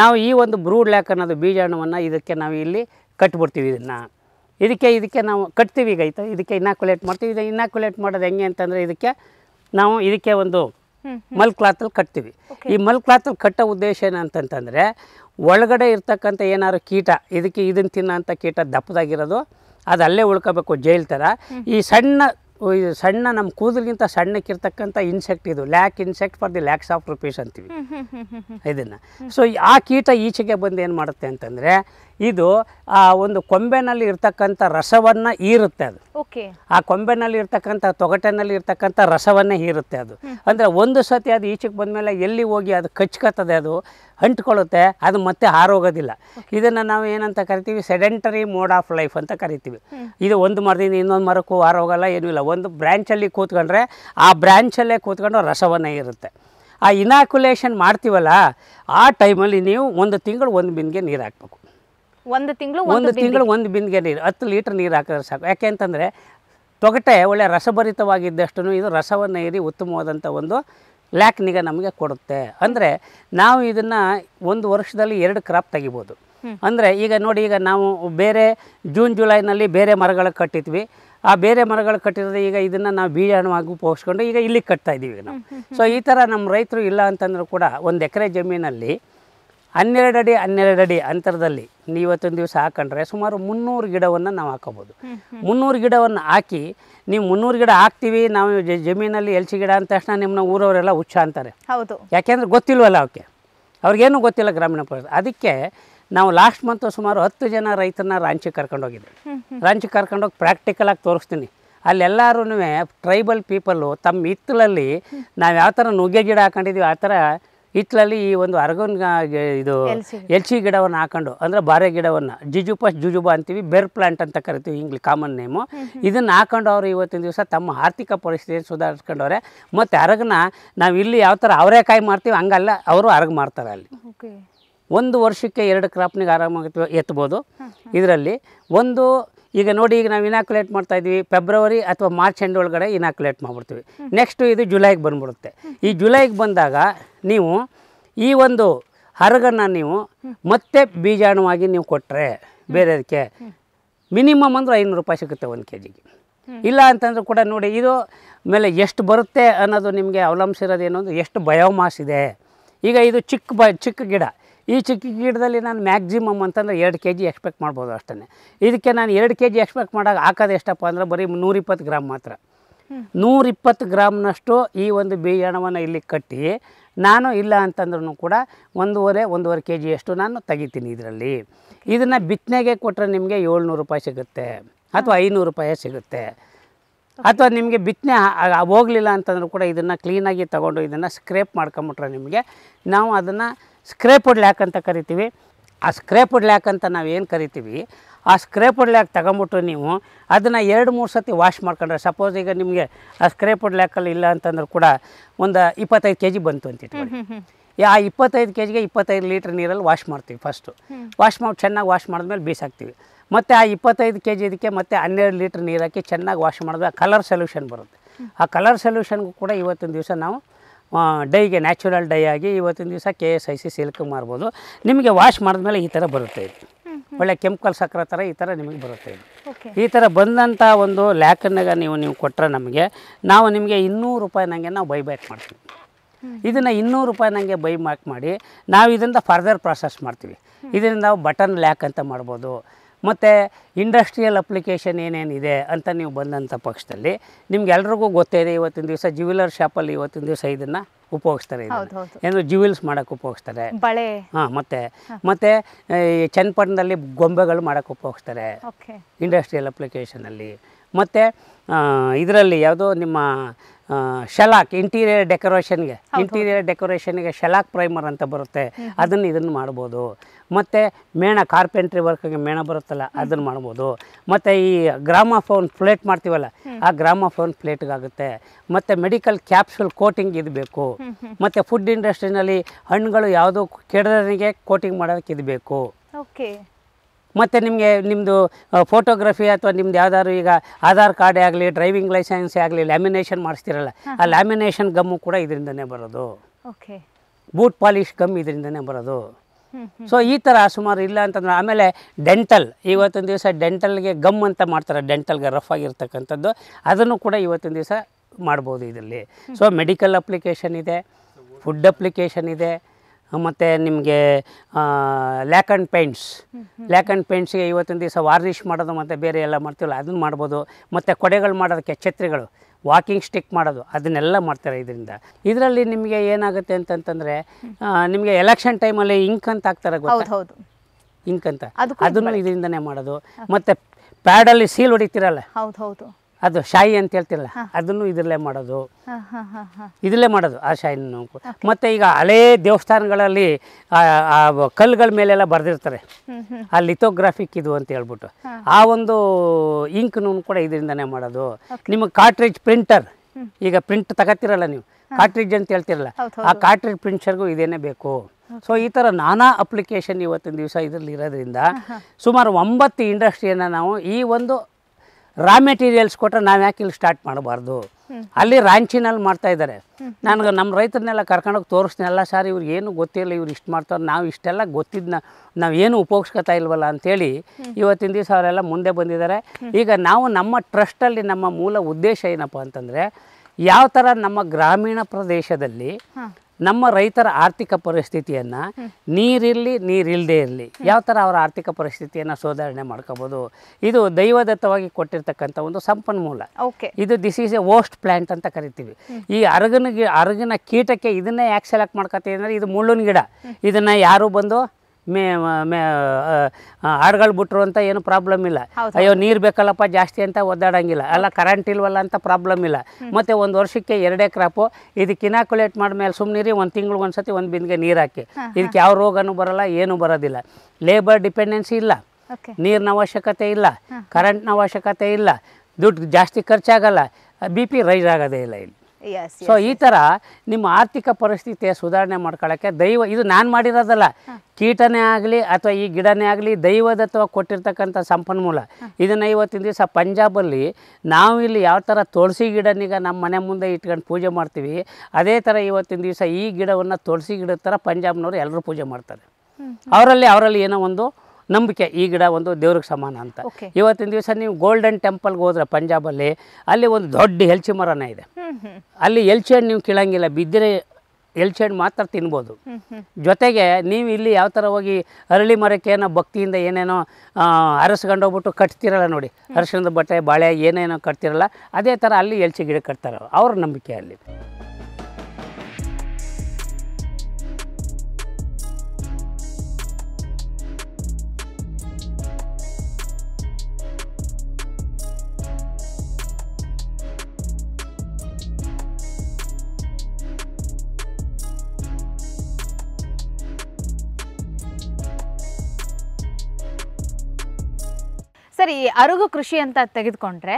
ನಾವು ಈ ಒಂದು ಬ್ರೂಡ್ ಲ್ಯಾಕ್ ಅನ್ನೋದು ಬೀಜಾಣುವನ್ನು ಇದಕ್ಕೆ ನಾವು ಇಲ್ಲಿ ಕಟ್ಬಿಡ್ತೀವಿ ಇದನ್ನು ಇದಕ್ಕೆ ಇದಕ್ಕೆ ನಾವು ಕಟ್ತೀವಿ ಈಗ ಆಯಿತು ಇದಕ್ಕೆ ಇನಾಕ್ಯುಲೇಟ್ ಮಾಡ್ತೀವಿ ಇದು ಇನಾಕ್ಯುಲೇಟ್ ಮಾಡೋದು ಹೆಂಗೆ ಅಂತಂದರೆ ಇದಕ್ಕೆ ನಾವು ಇದಕ್ಕೆ ಒಂದು ಮಲ್ ಕ್ಲಾತಲ್ಲಿ ಕಟ್ತೀವಿ ಈ ಮಲ್ ಕ್ಲಾತಲ್ಲಿ ಕಟ್ಟೋ ಉದ್ದೇಶ ಏನಂತಂತಂದರೆ ಒಳಗಡೆ ಇರ್ತಕ್ಕಂಥ ಏನಾದ್ರು ಕೀಟ ಇದಕ್ಕೆ ಇದನ್ನು ತಿನ್ನೋಂಥ ಕೀಟ ದಪ್ಪದಾಗಿರೋದು ಅದು ಅಲ್ಲೇ ಉಳ್ಕೋಬೇಕು ಜೈಲ್ ಥರ ಈ ಸಣ್ಣ ಸಣ್ಣ ನಮ್ಮ ಕೂದಲಿಗಿಂತ ಸಣ್ಣಕ್ಕಿರ್ತಕ್ಕಂಥ ಇನ್ಸೆಕ್ಟ್ ಇದು lac insect for the lakhs of rupees ಅಂತೀವಿ ಇದನ್ನು ಸೊ ಆ ಕೀಟ ಈಚೆಗೆ ಬಂದು ಏನು ಮಾಡುತ್ತೆ ಅಂತಂದರೆ ಇದು ಆ ಒಂದು ಕೊಂಬೆನಲ್ಲಿ ಇರ್ತಕ್ಕಂಥ ರಸವನ್ನು ಹೀರುತ್ತೆ ಅದು ಆ ಕೊಂಬೆನಲ್ಲಿ ಇರ್ತಕ್ಕಂಥ ತೊಗಟೆನಲ್ಲಿ ಇರ್ತಕ್ಕಂಥ ರಸವನ್ನೇ ಹೀರುತ್ತೆ ಅದು ಅಂದರೆ ಒಂದು ಸತಿ ಅದು ಈಚೆಗೆ ಬಂದಮೇಲೆ ಎಲ್ಲಿ ಹೋಗಿ ಅದು ಕಚ್ಕತ್ತದೆ ಅದು ಅಂಟ್ಕೊಳ್ಳುತ್ತೆ ಅದು ಮತ್ತೆ ಹಾರೋಗೋದಿಲ್ಲ ಇದನ್ನು ನಾವು ಏನಂತ ಕರಿತೀವಿ ಸೆಡೆಂಟರಿ ಮೋಡ್ ಆಫ್ ಲೈಫ್ ಅಂತ ಕರಿತೀವಿ ಇದು ಒಂದು ಮರದಿಂದ ಇನ್ನೊಂದು ಮರಕ್ಕೂ ಹಾರೋಗಲ್ಲ ಏನೂ ಇಲ್ಲ ಒಂದು ಬ್ರ್ಯಾಂಚಲ್ಲಿ ಕೂತ್ಕೊಂಡ್ರೆ ಆ ಬ್ರ್ಯಾಂಚಲ್ಲೇ ಕೂತ್ಕೊಂಡು ರಸವನ್ನೇ ಇರುತ್ತೆ ಆ ಇನಾಕ್ಯುಲೇಷನ್ ಮಾಡ್ತೀವಲ್ಲ ಆ ಟೈಮಲ್ಲಿ ನೀವು ಒಂದು ತಿಂಗಳು ಒಂದು ಬಿನ್ಗೆ ನೀರು ಹಾಕ್ಬೇಕು ಒಂದು ತಿಂಗಳು ಒಂದು ತಿಂಗಳು ಒಂದು ಬಿಂದಿಗೆ ನೀರು ಹತ್ತು ಲೀಟ್ರ್ ನೀರು ಹಾಕಿದ್ರೆ ಸಾಕು ಯಾಕೆ ಅಂತಂದರೆ ತೊಗಟೆ ಒಳ್ಳೆ ರಸಭರಿತವಾಗಿದ್ದಷ್ಟು ಇದು ರಸವನ್ನು ಇರಿ ಉತ್ತಮವಾದಂಥ ಒಂದು ಲ್ಯಾಕ್ನಿಗ ನಮಗೆ ಕೊಡುತ್ತೆ ಅಂದರೆ ನಾವು ಇದನ್ನು ಒಂದು ವರ್ಷದಲ್ಲಿ ಎರಡು ಕ್ರಾಪ್ ತೆಗಿಬೋದು ಅಂದರೆ ಈಗ ನೋಡಿ ಈಗ ನಾವು ಬೇರೆ ಜೂನ್ ಜುಲೈನಲ್ಲಿ ಬೇರೆ ಮರಗಳು ಕಟ್ಟಿದ್ವಿ ಆ ಬೇರೆ ಮರಗಳು ಕಟ್ಟಿರೋದು ಈಗ ಇದನ್ನು ನಾವು ಹಣವಾಗಿ ಪೋಷಿಸ್ಕೊಂಡು ಈಗ ಇಲ್ಲಿಗೆ ಕಟ್ತಾ ಇದ್ದೀವಿ ನಾವು ಸೊ ಈ ಥರ ನಮ್ಮ ರೈತರು ಇಲ್ಲ ಅಂತಂದ್ರೂ ಕೂಡ ಒಂದು ಎಕರೆ ಜಮೀನಲ್ಲಿ ಹನ್ನೆರಡು ಅಡಿ ಹನ್ನೆರಡು ಅಡಿ ಅಂತರದಲ್ಲಿ ನೀವತ್ತೊಂದು ದಿವಸ ಹಾಕೊಂಡ್ರೆ ಸುಮಾರು ಮುನ್ನೂರು ಗಿಡವನ್ನು ನಾವು ಹಾಕೋಬೋದು ಮುನ್ನೂರು ಗಿಡವನ್ನು ಹಾಕಿ ನೀವು ಮುನ್ನೂರು ಗಿಡ ಹಾಕ್ತೀವಿ ನಾವು ಜಮೀನಲ್ಲಿ ಎಲ್ಚಿ ಗಿಡ ಅಂದ ತಕ್ಷಣ ನಿಮ್ಮನ್ನ ಊರವರೆಲ್ಲ ಹುಚ್ಚ ಅಂತಾರೆ ಹೌದು ಯಾಕೆಂದ್ರೆ ಗೊತ್ತಿಲ್ವಲ್ಲ ಅವಕ್ಕೆ ಅವ್ರಿಗೇನು ಗೊತ್ತಿಲ್ಲ ಗ್ರಾಮೀಣ ಪ್ರದೇಶ ಅದಕ್ಕೆ ನಾವು ಲಾಸ್ಟ್ ಮಂತ್ ಸುಮಾರು ಹತ್ತು ಜನ ರೈತರನ್ನ ರಾಂಚಿಗೆ ಕರ್ಕೊಂಡೋಗಿದ್ದೆ ರಾಂಚಿಗೆ ಕರ್ಕೊಂಡೋಗಿ ಪ್ರಾಕ್ಟಿಕಲಾಗಿ ತೋರಿಸ್ತೀನಿ ಅಲ್ಲೆಲ್ಲರೂ ಟ್ರೈಬಲ್ ಪೀಪಲ್ಲು ತಮ್ಮ ಹಿತ್ತಲಲ್ಲಿ ನಾವು ಯಾವ ಥರ ನುಗ್ಗೆ ಗಿಡ ಹಾಕೊಂಡಿದ್ದೀವಿ ಆ ಥರ ಹಿತ್ತಲಲ್ಲಿ ಈ ಒಂದು ಅರಗನ್ ಇದು ಎಲ್ಸಿ ಗಿಡವನ್ನು ಹಾಕೊಂಡು ಅಂದರೆ ಬಾರೆ ಗಿಡವನ್ನು ಜಿಜುಪಸ್ ಜುಜುಬಾ ಅಂತೀವಿ ಬೆರ್ ಪ್ಲಾಂಟ್ ಅಂತ ಕರಿತೀವಿ ಇಂಗ್ಲಿ ಕಾಮನ್ ನೇಮು ಇದನ್ನು ಹಾಕೊಂಡು ಅವರು ಇವತ್ತಿನ ದಿವಸ ತಮ್ಮ ಆರ್ಥಿಕ ಪರಿಸ್ಥಿತಿಯನ್ನು ಸುಧಾರಿಸ್ಕೊಂಡವ್ರೆ ಮತ್ತು ಅರಗನ ನಾವು ಇಲ್ಲಿ ಯಾವ ಥರ ಕಾಯಿ ಮಾಡ್ತೀವಿ ಹಂಗಲ್ಲ ಅವರು ಅರಗ ಮಾಡ್ತಾರೆ ಅಲ್ಲಿ ಒಂದು ವರ್ಷಕ್ಕೆ ಎರಡು ಕ್ರಾಪ್ನಿಗೆ ಆರಾಮಾಗುತ್ತೆ ಎತ್ಬೋದು ಇದರಲ್ಲಿ ಒಂದು ಈಗ ನೋಡಿ ಈಗ ನಾವು ಇನಾಕ್ಯುಲೇಟ್ ಮಾಡ್ತಾ ಇದ್ದೀವಿ ಫೆಬ್ರವರಿ ಅಥವಾ ಮಾರ್ಚ್ ಎಂಡ್ ಒಳಗಡೆ ಇನಾಕ್ಯುಲೇಟ್ ಮಾಡಿಬಿಡ್ತೀವಿ ನೆಕ್ಸ್ಟು ಇದು ಜುಲೈಗೆ ಬಂದ್ಬಿಡುತ್ತೆ ಈ ಜುಲೈಗೆ ಬಂದಾಗ ನೀವು ಈ ಒಂದು ಹರಗನ್ನು ನೀವು ಮತ್ತೆ ಬೀಜಾಣುವಾಗಿ ನೀವು ಕೊಟ್ಟರೆ ಬೇರೆದಕ್ಕೆ ಮಿನಿಮಮ್ ಅಂದರೆ ಐನೂರು ರೂಪಾಯಿ ಸಿಗುತ್ತೆ ಒಂದು ಕೆ ಜಿಗೆ ಇಲ್ಲ ಅಂತಂದ್ರೂ ಕೂಡ ನೋಡಿ ಇದು ಮೇಲೆ ಎಷ್ಟು ಬರುತ್ತೆ ಅನ್ನೋದು ನಿಮಗೆ ಅವಲಂಬಿಸಿರೋದೇನು ಅಂದರೆ ಎಷ್ಟು ಬಯೋಮಾಸ್ ಇದೆ ಈಗ ಇದು ಚಿಕ್ಕ ಬ ಚಿಕ್ಕ ಗಿಡ ಈ ಚಿಕ್ಕ ಗಿಡದಲ್ಲಿ ನಾನು ಮ್ಯಾಕ್ಸಿಮಮ್ ಅಂತಂದರೆ ಎರಡು ಕೆ ಜಿ ಎಕ್ಸ್ಪೆಕ್ಟ್ ಮಾಡ್ಬೋದು ಅಷ್ಟೇ ಇದಕ್ಕೆ ನಾನು ಎರಡು ಕೆ ಜಿ ಎಕ್ಸ್ಪೆಕ್ಟ್ ಮಾಡೋಕೆ ಹಾಕೋದು ಎಷ್ಟಪ್ಪ ಅಂದರೆ ಬರೀ ನೂರಿಪ್ಪತ್ತು ಗ್ರಾಮ್ ಮಾತ್ರ ನೂರಿಪ್ಪತ್ತು ಗ್ರಾಮ್ನಷ್ಟು ಈ ಒಂದು ಬೀಜಣವನ್ನು ಇಲ್ಲಿ ಕಟ್ಟಿ ನಾನು ಇಲ್ಲ ಅಂತಂದ್ರೂ ಕೂಡ ಒಂದೂವರೆ ಒಂದೂವರೆ ಕೆ ಜಿಯಷ್ಟು ನಾನು ತೆಗಿತೀನಿ ಇದರಲ್ಲಿ ಇದನ್ನು ಬಿತ್ತನೆಗೆ ಕೊಟ್ಟರೆ ನಿಮಗೆ ಏಳ್ನೂರು ರೂಪಾಯಿ ಸಿಗುತ್ತೆ ಅಥವಾ ಐನೂರು ರೂಪಾಯಿ ಸಿಗುತ್ತೆ ಅಥವಾ ನಿಮಗೆ ಬಿತ್ತನೆ ಹೋಗಲಿಲ್ಲ ಅಂತಂದ್ರೂ ಕೂಡ ಇದನ್ನು ಕ್ಲೀನಾಗಿ ತೊಗೊಂಡು ಇದನ್ನು ಸ್ಕ್ರೇಪ್ ಮಾಡ್ಕೊಂಬಿಟ್ರೆ ನಿಮಗೆ ನಾವು ಅದನ್ನು ಸ್ಕ್ರೇಪುಡ್ ಲ್ಯಾಕ್ ಅಂತ ಕರಿತೀವಿ ಆ ಸ್ಕ್ರೇಪುಡ್ ಲ್ಯಾಕ್ ಅಂತ ನಾವು ಏನು ಕರಿತೀವಿ ಆ ಸ್ಕ್ರೇಪುಡ್ ಲ್ಯಾಕ್ ತಗೊಂಬಿಟ್ಟು ನೀವು ಅದನ್ನು ಎರಡು ಮೂರು ಸತಿ ವಾಶ್ ಮಾಡ್ಕೊಂಡ್ರೆ ಸಪೋಸ್ ಈಗ ನಿಮಗೆ ಆ ಸ್ಕ್ರೇಪುಡ್ ಲ್ಯಾಕಲ್ಲಿ ಇಲ್ಲ ಅಂತಂದ್ರೆ ಕೂಡ ಒಂದು ಇಪ್ಪತ್ತೈದು ಕೆ ಜಿ ಬಂತು ಅಂತ ಇಟ್ಕೊಳ್ಳಿ ಆ ಇಪ್ಪತ್ತೈದು ಕೆ ಜಿಗೆ ಇಪ್ಪತ್ತೈದು ಲೀಟ್ರ್ ನೀರಲ್ಲಿ ವಾಶ್ ಮಾಡ್ತೀವಿ ಫಸ್ಟು ವಾಶ್ ಮಾಡಿ ಚೆನ್ನಾಗಿ ವಾಶ್ ಮಾಡಿದ್ಮೇಲೆ ಬೀಸಾಕ್ತೀವಿ ಮತ್ತು ಆ ಇಪ್ಪತ್ತೈದು ಕೆ ಜಿ ಇದಕ್ಕೆ ಮತ್ತು ಹನ್ನೆರಡು ಲೀಟ್ರ್ ನೀರು ಹಾಕಿ ಚೆನ್ನಾಗಿ ವಾಶ್ ಮಾಡಿದ್ರೆ ಆ ಕಲರ್ ಸೊಲ್ಯೂಷನ್ ಬರುತ್ತೆ ಆ ಕಲರ್ ಸೊಲ್ಯೂಷನ್ಗೂ ಕೂಡ ಇವತ್ತಿನ ದಿವಸ ನಾವು ಡೈಗೆ ನ್ಯಾಚುರಲ್ ಡೈ ಆಗಿ ಇವತ್ತಿನ ದಿವಸ K S I C silk ಮಾರ್ಬೋದು ನಿಮಗೆ ವಾಶ್ ಮಾಡಿದ್ಮೇಲೆ ಈ ಥರ ಬರುತ್ತೆ ಇದು ಒಳ್ಳೆ ಕೆಮಿಕಲ್ ಸಕ್ಕರೆ ಥರ ಈ ಥರ ನಿಮಗೆ ಬರುತ್ತೆ ಇದು ಈ ಥರ ಬಂದಂಥ ಒಂದು ಲ್ಯಾಕನ್ನಾಗ ನೀವು ನೀವು ಕೊಟ್ಟರೆ ನಮಗೆ ನಾವು ನಿಮಗೆ ಇನ್ನೂರು ರೂಪಾಯಿ ನನಗೆ ನಾವು ಬೈ ಬ್ಯಾಕ್ ಮಾಡ್ತೀವಿ ಇದನ್ನು ಇನ್ನೂರು ರೂಪಾಯಿ ನನಗೆ ಬೈ ಮ್ಯಾಕ್ ಮಾಡಿ ನಾವು ಇದರಿಂದ ಫರ್ದರ್ ಪ್ರಾಸೆಸ್ ಮಾಡ್ತೀವಿ ಇದರಿಂದ ನಾವು ಬಟನ್ ಲ್ಯಾಕ್ ಅಂತ ಮಾಡ್ಬೋದು ಮತ್ತು ಇಂಡಸ್ಟ್ರಿಯಲ್ ಅಪ್ಲಿಕೇಶನ್ ಏನೇನಿದೆ ಅಂತ ನೀವು ಬಂದಂಥ ಪಕ್ಷದಲ್ಲಿ ನಿಮ್ಗೆ ಗೊತ್ತೇ ಇದೆ ಇವತ್ತಿನ ದಿವಸ ಜ್ಯುವೆಲರ್ ಶಾಪಲ್ಲಿ ಇವತ್ತಿನ ದಿವಸ ಇದನ್ನು ಉಪಯೋಗಿಸ್ತಾರೆ ಏನು ಜ್ಯುವೆಲ್ಸ್ ಮಾಡೋಕ್ಕೆ ಉಪಯೋಗಿಸ್ತಾರೆ ಬಳೆ ಹಾಂ ಮತ್ತೆ ಮತ್ತೆ ಚನ್ನಪಟ್ಟಣದಲ್ಲಿ ಗೊಂಬೆಗಳು ಮಾಡೋಕ್ಕೆ ಉಪಯೋಗಿಸ್ತಾರೆ ಇಂಡಸ್ಟ್ರಿಯಲ್ ಅಪ್ಲಿಕೇಶನಲ್ಲಿ ಮತ್ತು ಇದರಲ್ಲಿ ಯಾವುದೋ ನಿಮ್ಮ ಶಲಾಕ್ ಇಂಟೀರಿಯರ್ ಡೆಕೋರೇಷನ್ಗೆ ಇಂಟೀರಿಯರ್ ಡೆಕೋರೇಷನ್ಗೆ ಶಲಾಕ್ ಪ್ರೈಮರ್ ಅಂತ ಬರುತ್ತೆ ಅದನ್ನು ಇದನ್ನು ಮಾಡ್ಬೋದು ಮತ್ತು ಮೇಣ ಕಾರ್ಪೆಂಟ್ರಿ ವರ್ಕ್ಗೆ ಮೇಣ ಬರುತ್ತಲ್ಲ ಅದನ್ನು ಮಾಡ್ಬೋದು ಮತ್ತು ಈ ಗ್ರಾಮ ಫೋನ್ ಪ್ಲೇಟ್ ಮಾಡ್ತೀವಲ್ಲ ಆ ಗ್ರಾಮ ಫೋನ್ ಪ್ಲೇಟ್ಗಾಗುತ್ತೆ ಮತ್ತು ಮೆಡಿಕಲ್ ಕ್ಯಾಪ್ಸುಲ್ ಕೋಟಿಂಗ್ ಇದು ಬೇಕು ಮತ್ತು ಫುಡ್ ಇಂಡಸ್ಟ್ರಿನಲ್ಲಿ ಹಣ್ಣುಗಳು ಯಾವುದೋ ಕೆಡದಿಗೆ ಕೋಟಿಂಗ್ ಮಾಡೋದಕ್ಕೆ ಇದು ಬೇಕು ಓಕೆ ಮತ್ತು ನಿಮಗೆ ನಿಮ್ಮದು ಫೋಟೋಗ್ರಫಿ ಅಥವಾ ನಿಮ್ದು ಯಾವ್ದಾದ್ರು ಈಗ ಆಧಾರ್ ಕಾರ್ಡೇ ಆಗಲಿ ಡ್ರೈವಿಂಗ್ ಲೈಸೆನ್ಸ್ ಆಗಲಿ ಲ್ಯಾಮಿನೇಷನ್ ಮಾಡಿಸ್ತಿರಲ್ಲ ಆ ಲ್ಯಾಮಿನೇಷನ್ ಗಮ್ಮು ಕೂಡ ಇದರಿಂದನೇ ಬರೋದು ಓಕೆ ಬೂಟ್ ಪಾಲಿಶ್ ಗಮ್ ಇದರಿಂದನೇ ಬರೋದು ಸೊ ಈ ಥರ ಸುಮಾರು ಇಲ್ಲ ಅಂತಂದ್ರೆ ಆಮೇಲೆ ಡೆಂಟಲ್ ಇವತ್ತಿನ ದಿವಸ ಡೆಂಟಲ್ಗೆ ಗಮ್ ಅಂತ ಮಾಡ್ತಾರೆ ಡೆಂಟಲ್ಗೆ ರಫ್ ಆಗಿರ್ತಕ್ಕಂಥದ್ದು ಅದನ್ನು ಕೂಡ ಇವತ್ತಿನ ದಿವಸ ಮಾಡ್ಬೋದು ಇದರಲ್ಲಿ ಸೊ ಮೆಡಿಕಲ್ ಅಪ್ಲಿಕೇಶನ್ ಇದೆ ಫುಡ್ ಅಪ್ಲಿಕೇಶನ್ ಇದೆ ಮತ್ತು ನಿಮಗೆ lac and paints lac and ಪೇಂಟ್ಸ್ಗೆ ಇವತ್ತಿನ ದಿವಸ ವಾರ್ನಿಷ್ ಮಾಡೋದು ಮತ್ತು ಬೇರೆ ಎಲ್ಲ ಮಾಡ್ತೀವಲ್ಲ ಅದನ್ನು ಮಾಡ್ಬೋದು ಮತ್ತು ಕೊಡೆಗಳು ಮಾಡೋದಕ್ಕೆ ಛತ್ರಿಗಳು ವಾಕಿಂಗ್ ಸ್ಟಿಕ್ ಮಾಡೋದು ಅದನ್ನೆಲ್ಲ ಮಾಡ್ತಾರೆ ಇದರಿಂದ ಇದರಲ್ಲಿ ನಿಮಗೆ ಏನಾಗುತ್ತೆ ಅಂತಂತಂದರೆ ನಿಮಗೆ ಎಲೆಕ್ಷನ್ ಟೈಮಲ್ಲಿ ಇಂಕ್ ಅಂತ ಹಾಕ್ತಾರೆ ಗೊತ್ತಾ ಇಂಕ್ ಅಂತ ಅದನ್ನು ಇದರಿಂದನೇ ಮಾಡೋದು ಮತ್ತು ಪ್ಯಾಡಲ್ಲಿ ಸೀಲ್ ಹೊಡಿತೀರಲ್ಲ ಹೌದು ಹೌದು ಅದು ಶಾಯಿ ಅಂತ ಹೇಳ್ತಿಲ್ಲ ಅದನ್ನು ಇದರಲ್ಲೇ ಮಾಡೋದು ಇದರಲ್ಲೇ ಮಾಡೋದು ಆ ಶಾಯಿನ ಮತ್ತೆ ಈಗ ಹಳೇ ದೇವಸ್ಥಾನಗಳಲ್ಲಿ ಕಲ್ಲುಗಳ ಮೇಲೆಲ್ಲ ಬರೆದಿರ್ತಾರೆ ಆ ಲಿಥೋಗ್ರಾಫಿಕ್ ಇದು ಅಂತ ಹೇಳ್ಬಿಟ್ಟು ಆ ಒಂದು ಇಂಕ್ನೂ ಕೂಡ ಇದರಿಂದನೇ ಮಾಡೋದು ನಿಮ್ಮ ಕಾರ್ಟ್ರಿಜ್ ಪ್ರಿಂಟರ್ ಈಗ ಪ್ರಿಂಟ್ ತಗತ್ತಿರಲ್ಲ ನೀವು ಕಾರ್ಟ್ರಿಜ್ ಅಂತ ಹೇಳ್ತಿರಲ್ಲ ಆ ಕಾರ್ಟ್ರಿಜ್ ಪ್ರಿಂಟರ್ಗೂ ಇದೇನೇ ಬೇಕು ಸೊ ಈ ಥರ ನಾನಾ ಅಪ್ಲಿಕೇಶನ್ ಇವತ್ತಿನ ದಿವಸ ಇದರಲ್ಲಿ ಇರೋದ್ರಿಂದ ಸುಮಾರು ಒಂಬತ್ತು ಇಂಡಸ್ಟ್ರಿಯನ್ನ ನಾವು ಈ ಒಂದು ರಾ ಮೆಟೀರಿಯಲ್ಸ್ ಕೊಟ್ಟರೆ ನಾವು ಯಾಕೆ ಇಲ್ಲಿ ಸ್ಟಾರ್ಟ್ ಮಾಡಬಾರ್ದು ಅಲ್ಲಿ ರಾಂಚಿನಲ್ಲಿ ಮಾಡ್ತಾ ಇದ್ದಾರೆ ನನಗೆ ನಮ್ಮ ರೈತರನ್ನೆಲ್ಲ ಕರ್ಕೊಂಡೋಗಿ ಎಲ್ಲ ಸರ್ ಇವ್ರಿಗೆ ಏನು ಗೊತ್ತಿಲ್ಲ ಇವ್ರು ಇಷ್ಟು ಮಾಡ್ತಾರೆ ನಾವು ಇಷ್ಟೆಲ್ಲ ಗೊತ್ತಿದ್ದನ್ನ ನಾವು ಏನು ಉಪಯೋಗಿಸ್ಕೊತಾ ಇಲ್ವಲ್ಲ ಅಂತೇಳಿ ಇವತ್ತಿನ ದಿವಸ ಅವರೆಲ್ಲ ಮುಂದೆ ಬಂದಿದ್ದಾರೆ ಈಗ ನಾವು ನಮ್ಮ ಟ್ರಸ್ಟಲ್ಲಿ ನಮ್ಮ ಮೂಲ ಉದ್ದೇಶ ಏನಪ್ಪ ಅಂತಂದರೆ ಯಾವ ಥರ ನಮ್ಮ ಗ್ರಾಮೀಣ ಪ್ರದೇಶದಲ್ಲಿ ನಮ್ಮ ರೈತರ ಆರ್ಥಿಕ ಪರಿಸ್ಥಿತಿಯನ್ನು ನೀರಿರಲಿ ನೀರಿಲ್ಲದೆ ಇರಲಿ ಯಾವ ಥರ ಅವರ ಆರ್ಥಿಕ ಪರಿಸ್ಥಿತಿಯನ್ನು ಸುಧಾರಣೆ ಮಾಡ್ಕೋಬೋದು ಇದು ದೈವದತ್ತವಾಗಿ ಕೊಟ್ಟಿರ್ತಕ್ಕಂಥ ಒಂದು ಸಂಪನ್ಮೂಲ ಓಕೆ ಇದು this is a host plant ಅಂತ ಕರಿತೀವಿ ಈ ಅರಗನ ಅರಗಿನ ಕೀಟಕ್ಕೆ ಇದನ್ನೇ ಯಾಕೆ ಸೆಲೆಕ್ಟ್ ಮಾಡ್ಕೊತೀವಿ ಅಂದರೆ ಇದು ಮುಳ್ಳುನ ಗಿಡ ಇದನ್ನು ಯಾರು ಬಂದು ಮೇ ಮೇ ಹಾಡ್ಗಳು ಬಿಟ್ರು ಅಂತ ಏನು ಪ್ರಾಬ್ಲಮ್ ಇಲ್ಲ ಅಯ್ಯೋ ನೀರು ಬೇಕಲ್ಲಪ್ಪ ಜಾಸ್ತಿ ಅಂತ ಒದ್ದಾಡಂಗಿಲ್ಲ ಅಲ್ಲ ಕರೆಂಟ್ ಇಲ್ವಲ್ಲ ಅಂತ ಪ್ರಾಬ್ಲಮ್ ಇಲ್ಲ ಮತ್ತು ಒಂದು ವರ್ಷಕ್ಕೆ ಎರಡೇ ಕ್ರಾಪು ಇದಕ್ಕೆ ಇನಾಕ್ಯುಲೇಟ್ ಮಾಡಿದ್ಮೇಲೆ ಸುಮ್ಮನೀರಿ ಒಂದು ತಿಂಗ್ಳಿಗೆ ಒಂದು ಸತಿ ಒಂದು ಬಿಂದಿಗೆ ನೀರು ಹಾಕಿ ಇದಕ್ಕೆ ಯಾವ ರೋಗನೂ ಬರಲ್ಲ ಏನೂ ಬರೋದಿಲ್ಲ ಲೇಬರ್ ಡಿಪೆಂಡೆನ್ಸಿ ಇಲ್ಲ ನೀರಿನ ಅವಶ್ಯಕತೆ ಇಲ್ಲ ಕರೆಂಟ್ನ ಅವಶ್ಯಕತೆ ಇಲ್ಲ ದುಡ್ಡು ಜಾಸ್ತಿ ಖರ್ಚಾಗಲ್ಲ ಬಿ ಪಿ ರೈಸ್ ಆಗೋದೇ ಇಲ್ಲ ಇಲ್ಲಿ ಸೊ ಈ ಥರ ನಿಮ್ಮ ಆರ್ಥಿಕ ಪರಿಸ್ಥಿತಿ ಸುಧಾರಣೆ ಮಾಡ್ಕೊಳ್ಳೋಕ್ಕೆ ದೈವ ಇದು ನಾನು ಮಾಡಿರೋದಲ್ಲ ಕೀಟನೇ ಆಗಲಿ ಅಥವಾ ಈ ಗಿಡನೇ ಆಗಲಿ ದೈವದ ಅಥವಾ ಕೊಟ್ಟಿರ್ತಕ್ಕಂಥ ಸಂಪನ್ಮೂಲ ಇದನ್ನು ಇವತ್ತಿನ ದಿವಸ ಪಂಜಾಬಲ್ಲಿ ನಾವು ಇಲ್ಲಿ ಯಾವ ಥರ ತುಳಸಿ ಗಿಡನೀಗ ನಮ್ಮ ಮನೆ ಮುಂದೆ ಇಟ್ಕೊಂಡು ಪೂಜೆ ಮಾಡ್ತೀವಿ ಅದೇ ಥರ ಇವತ್ತಿನ ದಿವಸ ಈ ಗಿಡವನ್ನು ತುಳಸಿ ಗಿಡದ ಥರ ಪಂಜಾಬ್ನವರು ಎಲ್ಲರೂ ಪೂಜೆ ಮಾಡ್ತಾರೆ ಅವರಲ್ಲಿ ಅವರಲ್ಲಿ ಏನೋ ಒಂದು ನಂಬಿಕೆ ಈ ಗಿಡ ಒಂದು ದೇವ್ರಿಗೆ ಸಮಾನ ಅಂತ ಇವತ್ತಿನ ದಿವಸ ನೀವು ಗೋಲ್ಡನ್ ಟೆಂಪಲ್ಗೆ ಹೋದ್ರೆ ಪಂಜಾಬಲ್ಲಿ ಅಲ್ಲಿ ಒಂದು ದೊಡ್ಡ ಎಲ್ಚಿ ಮರನೇ ಇದೆ ಅಲ್ಲಿ ಎಲ್ಚಿ ಹಣ್ಣು ನೀವು ಕೀಳಂಗಿಲ್ಲ ಬಿದ್ದರೆ ಎಲ್ಚಿ ಹಣ್ಣು ಮಾತ್ರ ತಿನ್ಬೋದು ಜೊತೆಗೆ ನೀವು ಇಲ್ಲಿ ಯಾವ ಥರ ಹೋಗಿ ಅರಳಿ ಮರಕ್ಕೆ ಏನೋ ಭಕ್ತಿಯಿಂದ ಏನೇನೋ ಅರಸ್ಕೊಂಡೋಗ್ಬಿಟ್ಟು ಕಟ್ತಿರಲ್ಲ ನೋಡಿ ಅರಸಿನ ಬಟ್ಟೆ ಬಾಳೆ ಏನೇನೋ ಕಟ್ತಿರಲ್ಲ ಅದೇ ಥರ ಅಲ್ಲಿ ಎಲ್ಚಿ ಗಿಡ ಕಟ್ತಾರೆ ಅವ್ರ ನಂಬಿಕೆ ಅಲ್ಲಿ ಸರಿ ಅರಗು ಕೃಷಿ ಅಂತ ತೆಗೆದುಕೊಂಡ್ರೆ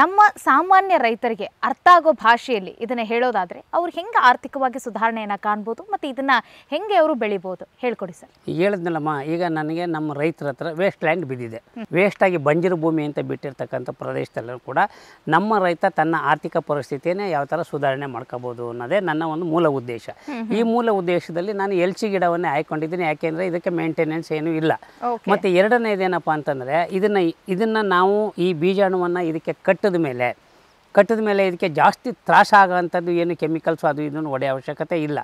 ನಮ್ಮ ಸಾಮಾನ್ಯ ರೈತರಿಗೆ ಅರ್ಥ ಆಗೋ ಭಾಷೆಯಲ್ಲಿ ಇದನ್ನ ಹೇಳೋದಾದ್ರೆ ಅವ್ರು ಹೆಂಗೆ ಆರ್ಥಿಕವಾಗಿ ಸುಧಾರಣೆಯನ್ನು ಕಾಣ್ಬೋದು ಮತ್ತೆ ಇದನ್ನ ಹೆಂಗೆ ಅವರು ಬೆಳಿಬೋದು ಹೇಳ್ಕೊಡಿ ಸರ್ ಹೇಳಿದ್ನಲ್ಲಮ್ಮ ಈಗ ನನಗೆ ನಮ್ಮ ರೈತರ ಹತ್ರ ವೇಸ್ಟ್ ಲ್ಯಾಂಡ್ ಬಿದ್ದಿದೆ ವೇಸ್ಟ್ ಆಗಿ ಬಂಜರು ಭೂಮಿ ಅಂತ ಬಿಟ್ಟಿರ್ತಕ್ಕಂಥ ಪ್ರದೇಶದಲ್ಲೂ ಕೂಡ ನಮ್ಮ ರೈತ ತನ್ನ ಆರ್ಥಿಕ ಪರಿಸ್ಥಿತಿಯೇ ಯಾವ ಥರ ಸುಧಾರಣೆ ಮಾಡ್ಕೋಬೋದು ಅನ್ನೋದೇ ನನ್ನ ಒಂದು ಮೂಲ ಉದ್ದೇಶ ಈ ಮೂಲ ಉದ್ದೇಶದಲ್ಲಿ ನಾನು ಎಲ್ಚಿ ಗಿಡವನ್ನೇ ಆಯ್ಕೊಂಡಿದ್ದೀನಿ ಯಾಕೆಂದ್ರೆ ಇದಕ್ಕೆ ಮೇಂಟೆನೆನ್ಸ್ ಏನೂ ಇಲ್ಲ ಮತ್ತು ಎರಡನೇದೇನಪ್ಪ ಅಂತಂದ್ರೆ ಇದನ್ನ ಇದನ್ನ ನಾವು ಈ ಬೀಜಾಣುವನ್ನ ಇದಕ್ಕೆ ಕಟ್ ಕಟ್ಟಿದ ಮೇಲೆ ಕಟ್ಟಿದ ಮೇಲೆ ಇದಕ್ಕೆ ಜಾಸ್ತಿ ತ್ರಾಸ ಆಗೋವಂಥದ್ದು ಏನು ಕೆಮಿಕಲ್ಸು ಅದು ಇದನ್ನು ಒಡೆಯ ಅವಶ್ಯಕತೆ ಇಲ್ಲ